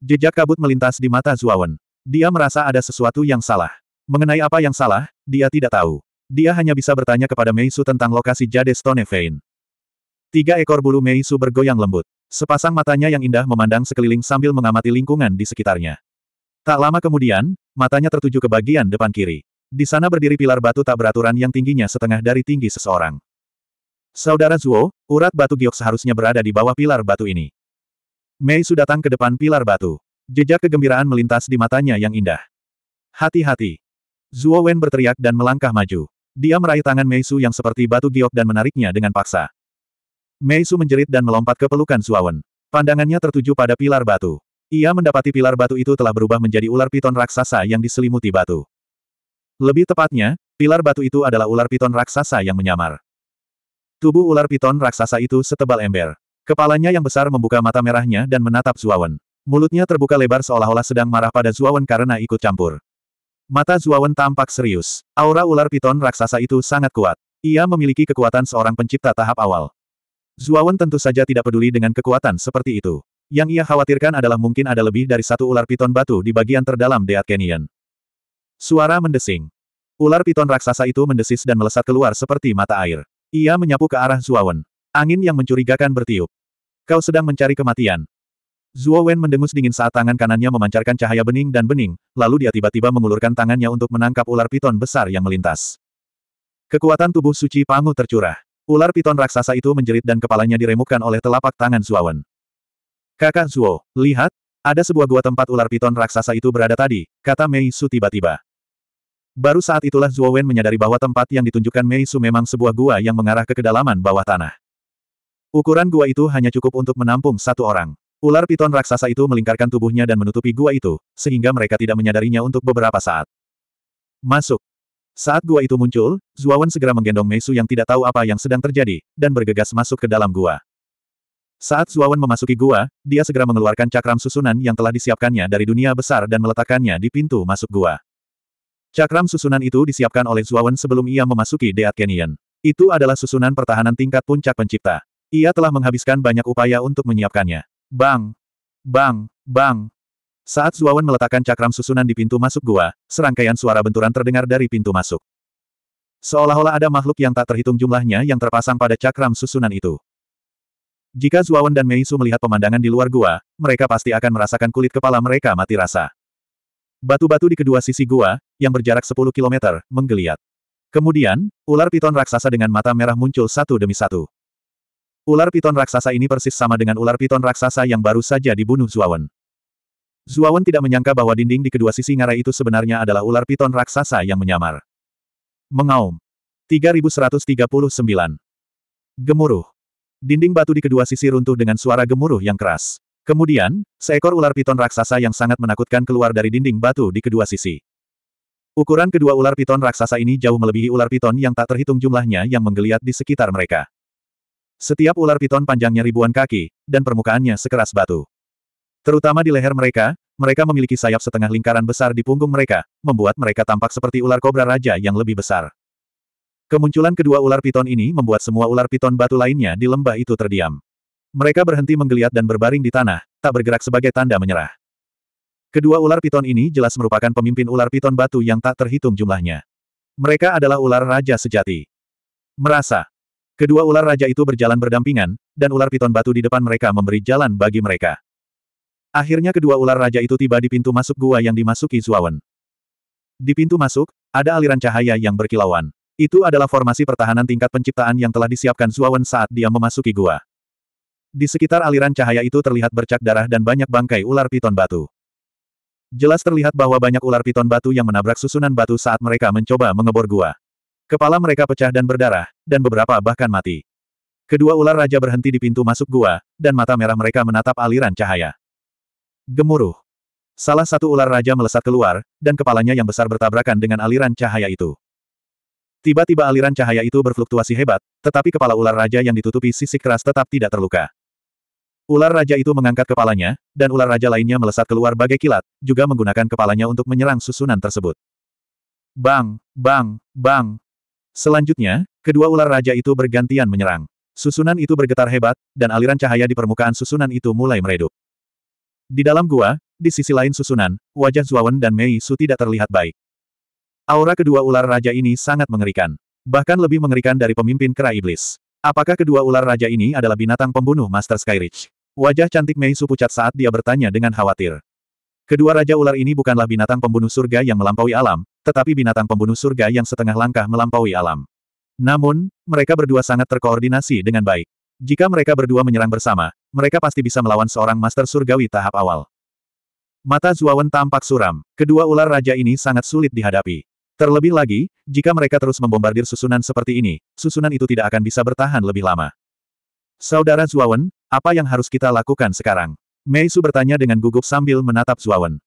Jejak kabut melintas di mata Zuawan. Dia merasa ada sesuatu yang salah. Mengenai apa yang salah, dia tidak tahu. Dia hanya bisa bertanya kepada Meisu tentang lokasi Jade Stone Vein. Tiga ekor bulu Meisu bergoyang lembut. Sepasang matanya yang indah memandang sekeliling sambil mengamati lingkungan di sekitarnya. Tak lama kemudian, matanya tertuju ke bagian depan kiri. Di sana berdiri pilar batu tak beraturan yang tingginya setengah dari tinggi seseorang. Saudara Zuo, urat batu giok seharusnya berada di bawah pilar batu ini. Mei Su datang ke depan pilar batu. Jejak kegembiraan melintas di matanya yang indah. Hati-hati. Zuo Wen berteriak dan melangkah maju. Dia meraih tangan Mei Su yang seperti batu giok dan menariknya dengan paksa. Mei Su menjerit dan melompat ke pelukan Zuo Wen. Pandangannya tertuju pada pilar batu. Ia mendapati pilar batu itu telah berubah menjadi ular piton raksasa yang diselimuti batu. Lebih tepatnya, pilar batu itu adalah ular piton raksasa yang menyamar. Tubuh ular piton raksasa itu setebal ember. Kepalanya yang besar membuka mata merahnya dan menatap Zuawan. Mulutnya terbuka lebar seolah-olah sedang marah pada Zuawan karena ikut campur. Mata Zuawan tampak serius. Aura ular piton raksasa itu sangat kuat. Ia memiliki kekuatan seorang pencipta tahap awal. Zuawan tentu saja tidak peduli dengan kekuatan seperti itu. Yang ia khawatirkan adalah mungkin ada lebih dari satu ular piton batu di bagian terdalam Deat Canyon. Suara mendesing. Ular piton raksasa itu mendesis dan melesat keluar seperti mata air. Ia menyapu ke arah Zuawan. Angin yang mencurigakan bertiup. Kau sedang mencari kematian. Zuo Wen mendengus dingin saat tangan kanannya memancarkan cahaya bening dan bening, lalu dia tiba-tiba mengulurkan tangannya untuk menangkap ular piton besar yang melintas. Kekuatan tubuh suci Pangu tercurah. Ular piton raksasa itu menjerit dan kepalanya diremukkan oleh telapak tangan Zuawan. Kakak Zuo, lihat, ada sebuah gua tempat ular piton raksasa itu berada tadi, kata Mei Su tiba-tiba. Baru saat itulah Zuo Wen menyadari bahwa tempat yang ditunjukkan Mei Su memang sebuah gua yang mengarah ke kedalaman bawah tanah. Ukuran gua itu hanya cukup untuk menampung satu orang. Ular piton raksasa itu melingkarkan tubuhnya dan menutupi gua itu, sehingga mereka tidak menyadarinya untuk beberapa saat. Masuk. Saat gua itu muncul, Zuawan segera menggendong Mei Su yang tidak tahu apa yang sedang terjadi, dan bergegas masuk ke dalam gua. Saat Zuawan memasuki gua, dia segera mengeluarkan cakram susunan yang telah disiapkannya dari dunia besar dan meletakkannya di pintu masuk gua. Cakram susunan itu disiapkan oleh Zuawan sebelum ia memasuki Deat Canyon. Itu adalah susunan pertahanan tingkat puncak pencipta. Ia telah menghabiskan banyak upaya untuk menyiapkannya. Bang! Bang! Bang! Saat Zuawan meletakkan cakram susunan di pintu masuk gua, serangkaian suara benturan terdengar dari pintu masuk. Seolah-olah ada makhluk yang tak terhitung jumlahnya yang terpasang pada cakram susunan itu. Jika Zuawan dan Meisu melihat pemandangan di luar gua, mereka pasti akan merasakan kulit kepala mereka mati rasa. Batu-batu di kedua sisi gua, yang berjarak 10 km, menggeliat. Kemudian, ular piton raksasa dengan mata merah muncul satu demi satu. Ular piton raksasa ini persis sama dengan ular piton raksasa yang baru saja dibunuh Zuawan. Zuawan tidak menyangka bahwa dinding di kedua sisi ngarai itu sebenarnya adalah ular piton raksasa yang menyamar. Mengaum. 3139. Gemuruh. Dinding batu di kedua sisi runtuh dengan suara gemuruh yang keras. Kemudian, seekor ular piton raksasa yang sangat menakutkan keluar dari dinding batu di kedua sisi. Ukuran kedua ular piton raksasa ini jauh melebihi ular piton yang tak terhitung jumlahnya yang menggeliat di sekitar mereka. Setiap ular piton panjangnya ribuan kaki, dan permukaannya sekeras batu. Terutama di leher mereka, mereka memiliki sayap setengah lingkaran besar di punggung mereka, membuat mereka tampak seperti ular kobra raja yang lebih besar. Kemunculan kedua ular piton ini membuat semua ular piton batu lainnya di lembah itu terdiam. Mereka berhenti menggeliat dan berbaring di tanah, tak bergerak sebagai tanda menyerah. Kedua ular piton ini jelas merupakan pemimpin ular piton batu yang tak terhitung jumlahnya. Mereka adalah ular raja sejati. Merasa. Kedua ular raja itu berjalan berdampingan, dan ular piton batu di depan mereka memberi jalan bagi mereka. Akhirnya kedua ular raja itu tiba di pintu masuk gua yang dimasuki Zuawan. Di pintu masuk, ada aliran cahaya yang berkilauan. Itu adalah formasi pertahanan tingkat penciptaan yang telah disiapkan Zuawan saat dia memasuki gua. Di sekitar aliran cahaya itu terlihat bercak darah dan banyak bangkai ular piton batu. Jelas terlihat bahwa banyak ular piton batu yang menabrak susunan batu saat mereka mencoba mengebor gua. Kepala mereka pecah dan berdarah, dan beberapa bahkan mati. Kedua ular raja berhenti di pintu masuk gua, dan mata merah mereka menatap aliran cahaya. Gemuruh. Salah satu ular raja melesat keluar, dan kepalanya yang besar bertabrakan dengan aliran cahaya itu. Tiba-tiba aliran cahaya itu berfluktuasi hebat, tetapi kepala ular raja yang ditutupi sisik keras tetap tidak terluka. Ular raja itu mengangkat kepalanya, dan ular raja lainnya melesat keluar bagai kilat, juga menggunakan kepalanya untuk menyerang susunan tersebut. Bang, bang, bang. Selanjutnya, kedua ular raja itu bergantian menyerang. Susunan itu bergetar hebat, dan aliran cahaya di permukaan susunan itu mulai meredup. Di dalam gua, di sisi lain susunan, wajah Zuawan dan Mei Su tidak terlihat baik. Aura kedua ular raja ini sangat mengerikan. Bahkan lebih mengerikan dari pemimpin kera iblis. Apakah kedua ular raja ini adalah binatang pembunuh Master Skyridge? Wajah cantik Mei Su pucat saat dia bertanya dengan khawatir. Kedua raja ular ini bukanlah binatang pembunuh surga yang melampaui alam, tetapi binatang pembunuh surga yang setengah langkah melampaui alam. Namun, mereka berdua sangat terkoordinasi dengan baik. Jika mereka berdua menyerang bersama, mereka pasti bisa melawan seorang master surgawi tahap awal. Mata Zuawan tampak suram. Kedua ular raja ini sangat sulit dihadapi. Terlebih lagi, jika mereka terus membombardir susunan seperti ini, susunan itu tidak akan bisa bertahan lebih lama. Saudara Zuawan, apa yang harus kita lakukan sekarang? Mei Su bertanya dengan gugup sambil menatap Zuawan.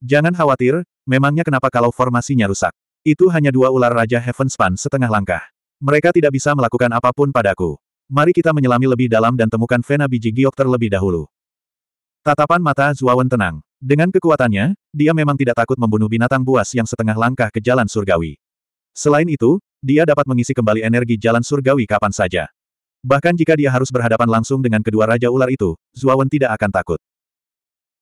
Jangan khawatir, memangnya kenapa kalau formasinya rusak? Itu hanya dua ular Raja Heavenspan setengah langkah. Mereka tidak bisa melakukan apapun padaku. Mari kita menyelami lebih dalam dan temukan Vena Biji Giok terlebih dahulu. Tatapan mata Zuawan tenang. Dengan kekuatannya, dia memang tidak takut membunuh binatang buas yang setengah langkah ke jalan surgawi. Selain itu, dia dapat mengisi kembali energi jalan surgawi kapan saja. Bahkan jika dia harus berhadapan langsung dengan kedua Raja Ular itu, Zuawan tidak akan takut.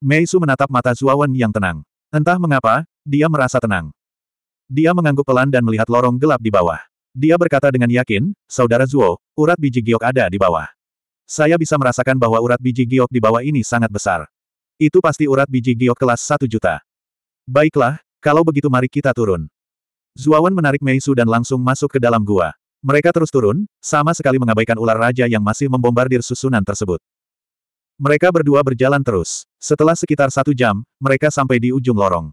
Meisu menatap mata Zuawan yang tenang. Entah mengapa, dia merasa tenang. Dia mengangguk pelan dan melihat lorong gelap di bawah. Dia berkata dengan yakin, Saudara Zuo, urat biji giok ada di bawah. Saya bisa merasakan bahwa urat biji giok di bawah ini sangat besar. Itu pasti urat biji giok kelas satu juta. Baiklah, kalau begitu mari kita turun. Zuawan menarik Meisu dan langsung masuk ke dalam gua. Mereka terus turun, sama sekali mengabaikan ular raja yang masih membombardir susunan tersebut. Mereka berdua berjalan terus. Setelah sekitar satu jam, mereka sampai di ujung lorong.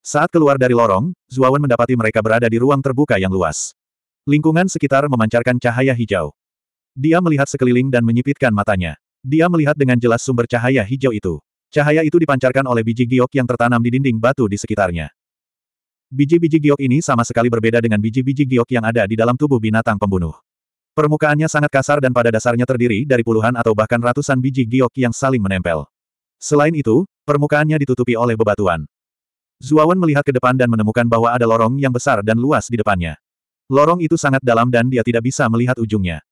Saat keluar dari lorong, Zuawan mendapati mereka berada di ruang terbuka yang luas. Lingkungan sekitar memancarkan cahaya hijau. Dia melihat sekeliling dan menyipitkan matanya. Dia melihat dengan jelas sumber cahaya hijau itu. Cahaya itu dipancarkan oleh biji giok yang tertanam di dinding batu di sekitarnya. Biji-biji giok ini sama sekali berbeda dengan biji-biji giok yang ada di dalam tubuh binatang pembunuh. Permukaannya sangat kasar dan pada dasarnya terdiri dari puluhan atau bahkan ratusan biji giok yang saling menempel. Selain itu, permukaannya ditutupi oleh bebatuan. Zuawan melihat ke depan dan menemukan bahwa ada lorong yang besar dan luas di depannya. Lorong itu sangat dalam dan dia tidak bisa melihat ujungnya.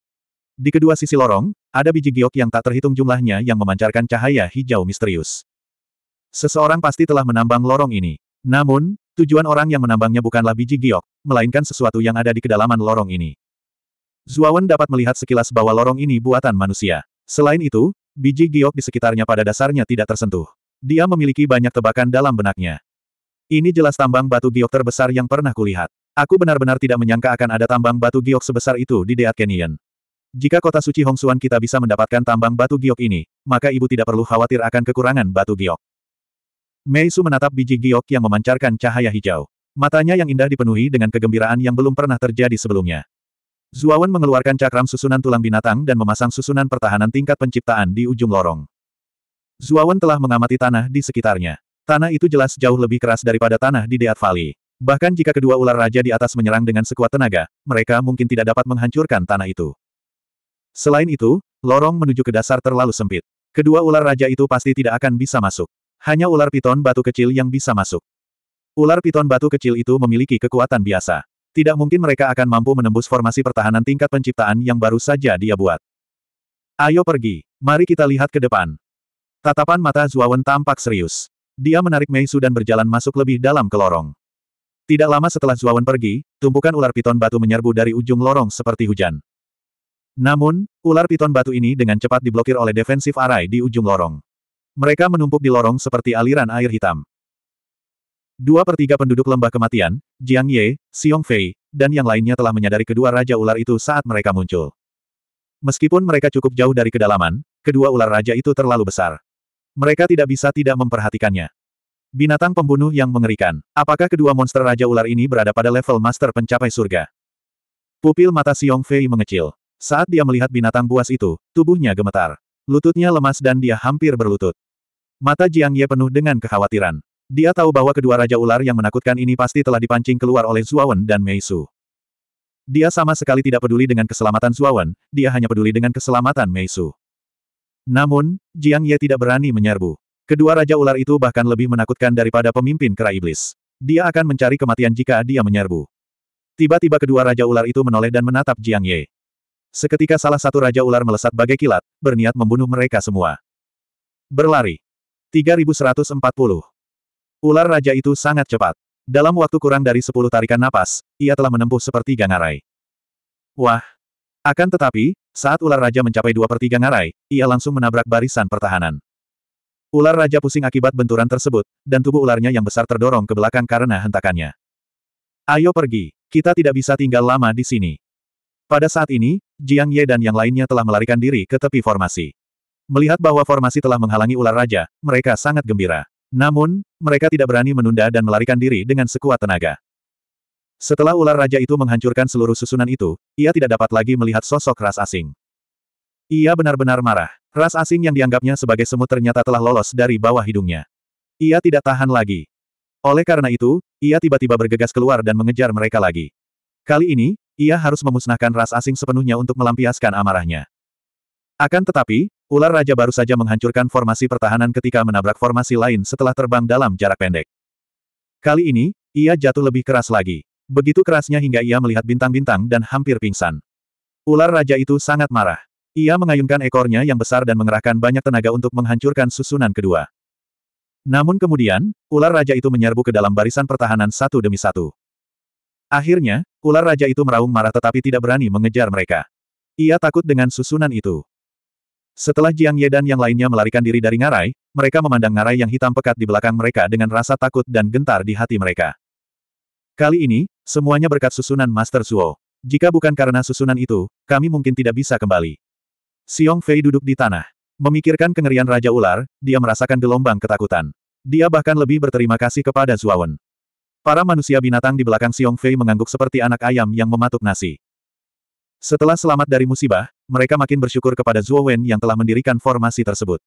Di kedua sisi lorong, ada biji giok yang tak terhitung jumlahnya yang memancarkan cahaya hijau misterius. Seseorang pasti telah menambang lorong ini. Namun, tujuan orang yang menambangnya bukanlah biji giok, melainkan sesuatu yang ada di kedalaman lorong ini. Zuawan dapat melihat sekilas bahwa lorong ini buatan manusia. Selain itu, biji giok di sekitarnya pada dasarnya tidak tersentuh. Dia memiliki banyak tebakan dalam benaknya. Ini jelas tambang batu giok terbesar yang pernah kulihat. Aku benar-benar tidak menyangka akan ada tambang batu giok sebesar itu di Deat Canyon. Jika kota suci Hongsuan kita bisa mendapatkan tambang batu giok ini, maka ibu tidak perlu khawatir akan kekurangan batu giok. Mei Su menatap biji giok yang memancarkan cahaya hijau. Matanya yang indah dipenuhi dengan kegembiraan yang belum pernah terjadi sebelumnya. Zuawan mengeluarkan cakram susunan tulang binatang dan memasang susunan pertahanan tingkat penciptaan di ujung lorong. Zuawan telah mengamati tanah di sekitarnya. Tanah itu jelas jauh lebih keras daripada tanah di Deat Valley. Bahkan jika kedua ular raja di atas menyerang dengan sekuat tenaga, mereka mungkin tidak dapat menghancurkan tanah itu. Selain itu, lorong menuju ke dasar terlalu sempit. Kedua ular raja itu pasti tidak akan bisa masuk. Hanya ular piton batu kecil yang bisa masuk. Ular piton batu kecil itu memiliki kekuatan biasa. Tidak mungkin mereka akan mampu menembus formasi pertahanan tingkat penciptaan yang baru saja dia buat. Ayo pergi, mari kita lihat ke depan. Tatapan mata Zuawan tampak serius. Dia menarik Meisu dan berjalan masuk lebih dalam ke lorong. Tidak lama setelah Zuawan pergi, tumpukan ular piton batu menyerbu dari ujung lorong seperti hujan. Namun, ular piton batu ini dengan cepat diblokir oleh defensif arai di ujung lorong. Mereka menumpuk di lorong seperti aliran air hitam. Dua per tiga penduduk lembah kematian, Jiang Ye, Xiong Fei, dan yang lainnya telah menyadari kedua raja ular itu saat mereka muncul. Meskipun mereka cukup jauh dari kedalaman, kedua ular raja itu terlalu besar. Mereka tidak bisa tidak memperhatikannya. Binatang pembunuh yang mengerikan. Apakah kedua monster raja ular ini berada pada level master pencapai surga? Pupil mata Xiong Fei mengecil. Saat dia melihat binatang buas itu, tubuhnya gemetar. Lututnya lemas dan dia hampir berlutut. Mata Jiang Ye penuh dengan kekhawatiran. Dia tahu bahwa kedua Raja Ular yang menakutkan ini pasti telah dipancing keluar oleh Zuawan dan Mei Su. Dia sama sekali tidak peduli dengan keselamatan Zuawan, dia hanya peduli dengan keselamatan Mei Su. Namun, Jiang Ye tidak berani menyerbu. Kedua Raja Ular itu bahkan lebih menakutkan daripada pemimpin kera iblis. Dia akan mencari kematian jika dia menyerbu. Tiba-tiba kedua Raja Ular itu menoleh dan menatap Jiang Ye. Seketika salah satu Raja Ular melesat bagai kilat, berniat membunuh mereka semua. Berlari. 3140. Ular Raja itu sangat cepat. Dalam waktu kurang dari sepuluh tarikan napas, ia telah menempuh sepertiga ngarai. Wah! Akan tetapi, saat ular raja mencapai dua pertiga ngarai, ia langsung menabrak barisan pertahanan. Ular raja pusing akibat benturan tersebut, dan tubuh ularnya yang besar terdorong ke belakang karena hentakannya. Ayo pergi, kita tidak bisa tinggal lama di sini. Pada saat ini, Jiang Ye dan yang lainnya telah melarikan diri ke tepi formasi. Melihat bahwa formasi telah menghalangi ular raja, mereka sangat gembira. Namun, mereka tidak berani menunda dan melarikan diri dengan sekuat tenaga. Setelah ular raja itu menghancurkan seluruh susunan itu, ia tidak dapat lagi melihat sosok ras asing. Ia benar-benar marah. Ras asing yang dianggapnya sebagai semut ternyata telah lolos dari bawah hidungnya. Ia tidak tahan lagi. Oleh karena itu, ia tiba-tiba bergegas keluar dan mengejar mereka lagi. Kali ini, ia harus memusnahkan ras asing sepenuhnya untuk melampiaskan amarahnya. Akan tetapi, ular raja baru saja menghancurkan formasi pertahanan ketika menabrak formasi lain setelah terbang dalam jarak pendek. Kali ini, ia jatuh lebih keras lagi. Begitu kerasnya hingga ia melihat bintang-bintang dan hampir pingsan. Ular raja itu sangat marah. Ia mengayunkan ekornya yang besar dan mengerahkan banyak tenaga untuk menghancurkan susunan kedua. Namun kemudian, ular raja itu menyerbu ke dalam barisan pertahanan satu demi satu. Akhirnya, ular raja itu meraung marah tetapi tidak berani mengejar mereka. Ia takut dengan susunan itu. Setelah Jiang Ye dan yang lainnya melarikan diri dari ngarai, mereka memandang ngarai yang hitam pekat di belakang mereka dengan rasa takut dan gentar di hati mereka. Kali ini, semuanya berkat susunan Master Suo. Jika bukan karena susunan itu, kami mungkin tidak bisa kembali. Xiong Fei duduk di tanah. Memikirkan kengerian Raja Ular, dia merasakan gelombang ketakutan. Dia bahkan lebih berterima kasih kepada Zuawan. Para manusia binatang di belakang Xiong Fei mengangguk seperti anak ayam yang mematuk nasi. Setelah selamat dari musibah, mereka makin bersyukur kepada Zhuo Wen yang telah mendirikan formasi tersebut.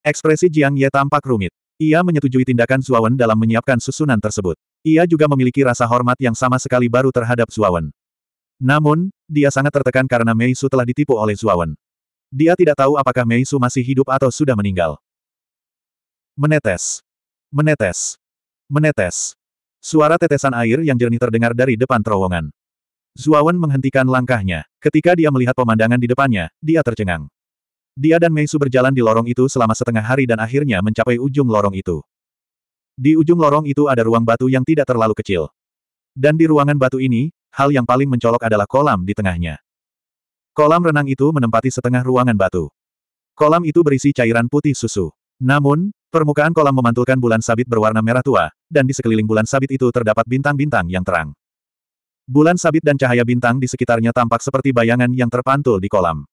Ekspresi Jiang Ye tampak rumit. Ia menyetujui tindakan Wen dalam menyiapkan susunan tersebut. Ia juga memiliki rasa hormat yang sama sekali baru terhadap Wen. Namun, dia sangat tertekan karena Mei Su telah ditipu oleh Wen. Dia tidak tahu apakah Mei Su masih hidup atau sudah meninggal. Menetes. Menetes. Menetes. Suara tetesan air yang jernih terdengar dari depan terowongan. Zuawan menghentikan langkahnya. Ketika dia melihat pemandangan di depannya, dia tercengang. Dia dan Meisu berjalan di lorong itu selama setengah hari dan akhirnya mencapai ujung lorong itu. Di ujung lorong itu ada ruang batu yang tidak terlalu kecil. Dan di ruangan batu ini, hal yang paling mencolok adalah kolam di tengahnya. Kolam renang itu menempati setengah ruangan batu. Kolam itu berisi cairan putih susu. Namun, Permukaan kolam memantulkan bulan sabit berwarna merah tua, dan di sekeliling bulan sabit itu terdapat bintang-bintang yang terang. Bulan sabit dan cahaya bintang di sekitarnya tampak seperti bayangan yang terpantul di kolam.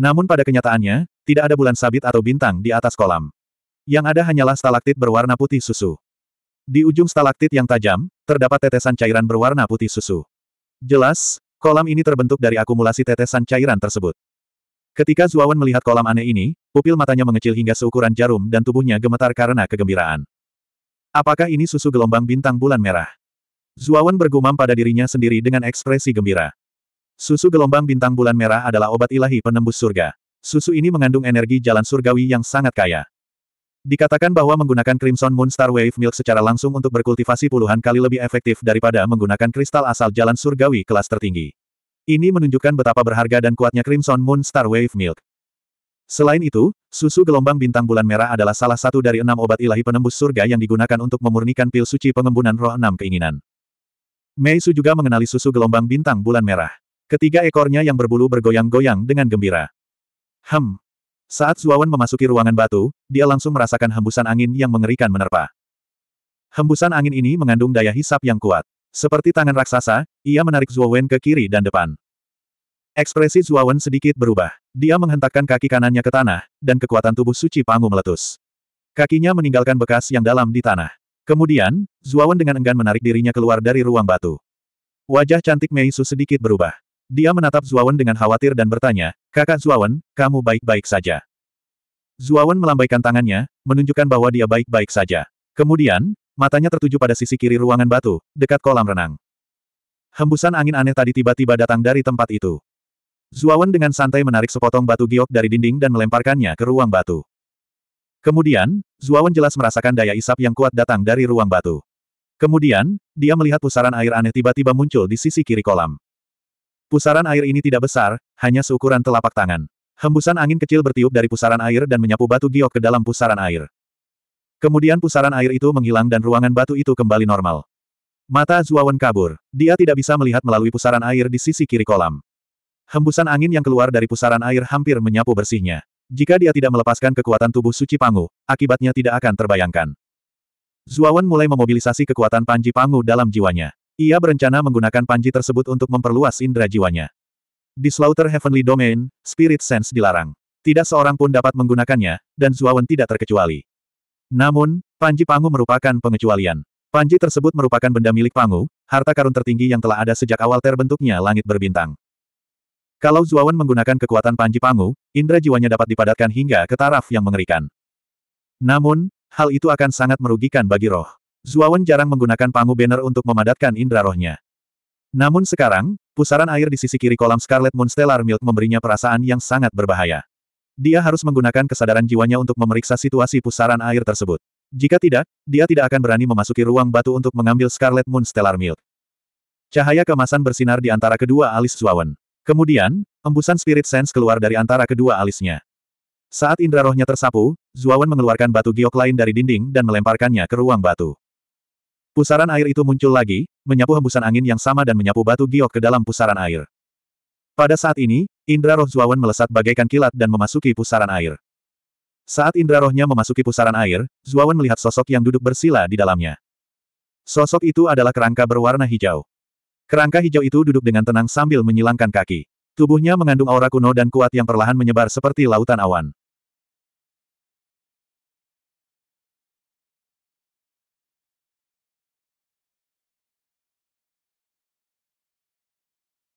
Namun pada kenyataannya, tidak ada bulan sabit atau bintang di atas kolam. Yang ada hanyalah stalaktit berwarna putih susu. Di ujung stalaktit yang tajam, terdapat tetesan cairan berwarna putih susu. Jelas, kolam ini terbentuk dari akumulasi tetesan cairan tersebut. Ketika Zuawan melihat kolam aneh ini, pupil matanya mengecil hingga seukuran jarum dan tubuhnya gemetar karena kegembiraan. Apakah ini susu gelombang bintang bulan merah? Zuawan bergumam pada dirinya sendiri dengan ekspresi gembira. Susu gelombang bintang bulan merah adalah obat ilahi penembus surga. Susu ini mengandung energi jalan surgawi yang sangat kaya. Dikatakan bahwa menggunakan Crimson Moon Star Wave Milk secara langsung untuk berkultivasi puluhan kali lebih efektif daripada menggunakan kristal asal jalan surgawi kelas tertinggi. Ini menunjukkan betapa berharga dan kuatnya Crimson Moon Star Wave Milk. Selain itu, susu gelombang bintang bulan merah adalah salah satu dari enam obat ilahi penembus surga yang digunakan untuk memurnikan pil suci pengembunan roh enam keinginan. Mei Su juga mengenali susu gelombang bintang bulan merah. Ketiga ekornya yang berbulu bergoyang-goyang dengan gembira. Hem. Saat Zuawan memasuki ruangan batu, dia langsung merasakan hembusan angin yang mengerikan menerpa. Hembusan angin ini mengandung daya hisap yang kuat. Seperti tangan raksasa, ia menarik Zhuowen ke kiri dan depan. Ekspresi Zhuowen sedikit berubah. Dia menghentakkan kaki kanannya ke tanah, dan kekuatan tubuh suci Pangu meletus. Kakinya meninggalkan bekas yang dalam di tanah. Kemudian, Zhuowen dengan enggan menarik dirinya keluar dari ruang batu. Wajah cantik Mei Su sedikit berubah. Dia menatap Zhuowen dengan khawatir dan bertanya, Kakak Zhuowen, kamu baik-baik saja. Zhuowen melambaikan tangannya, menunjukkan bahwa dia baik-baik saja. Kemudian, matanya tertuju pada sisi kiri ruangan batu, dekat kolam renang. Hembusan angin aneh tadi tiba-tiba datang dari tempat itu. Zuawan dengan santai menarik sepotong batu giok dari dinding dan melemparkannya ke ruang batu. Kemudian, Zuawan jelas merasakan daya isap yang kuat datang dari ruang batu. Kemudian, dia melihat pusaran air aneh tiba-tiba muncul di sisi kiri kolam. Pusaran air ini tidak besar, hanya seukuran telapak tangan. Hembusan angin kecil bertiup dari pusaran air dan menyapu batu giok ke dalam pusaran air. Kemudian pusaran air itu menghilang dan ruangan batu itu kembali normal. Mata Zuawan kabur. Dia tidak bisa melihat melalui pusaran air di sisi kiri kolam. Hembusan angin yang keluar dari pusaran air hampir menyapu bersihnya. Jika dia tidak melepaskan kekuatan tubuh suci Pangu, akibatnya tidak akan terbayangkan. Zuawan mulai memobilisasi kekuatan Panji Pangu dalam jiwanya. Ia berencana menggunakan Panji tersebut untuk memperluas indera jiwanya. Di Slaughter Heavenly Domain, Spirit Sense dilarang. Tidak seorang pun dapat menggunakannya, dan Zuawan tidak terkecuali. Namun, Panji Pangu merupakan pengecualian. Panji tersebut merupakan benda milik Pangu, harta karun tertinggi yang telah ada sejak awal terbentuknya langit berbintang. Kalau Zuawan menggunakan kekuatan Panji Pangu, indera jiwanya dapat dipadatkan hingga ke taraf yang mengerikan. Namun, hal itu akan sangat merugikan bagi roh. Zuawan jarang menggunakan Pangu Banner untuk memadatkan indera rohnya. Namun sekarang, pusaran air di sisi kiri kolam Scarlet Moon Stellar Milk memberinya perasaan yang sangat berbahaya. Dia harus menggunakan kesadaran jiwanya untuk memeriksa situasi pusaran air tersebut. Jika tidak, dia tidak akan berani memasuki ruang batu untuk mengambil Scarlet Moon Stellar Milk. Cahaya kemasan bersinar di antara kedua alis Zwawen. Kemudian, embusan Spirit Sense keluar dari antara kedua alisnya. Saat indera rohnya tersapu, Zuawan mengeluarkan batu giok lain dari dinding dan melemparkannya ke ruang batu. Pusaran air itu muncul lagi, menyapu hembusan angin yang sama dan menyapu batu giok ke dalam pusaran air. Pada saat ini, Indra roh Zuawan melesat bagaikan kilat dan memasuki pusaran air. Saat indra rohnya memasuki pusaran air, Zuawan melihat sosok yang duduk bersila di dalamnya. Sosok itu adalah kerangka berwarna hijau. Kerangka hijau itu duduk dengan tenang sambil menyilangkan kaki. Tubuhnya mengandung aura kuno dan kuat yang perlahan menyebar seperti lautan awan.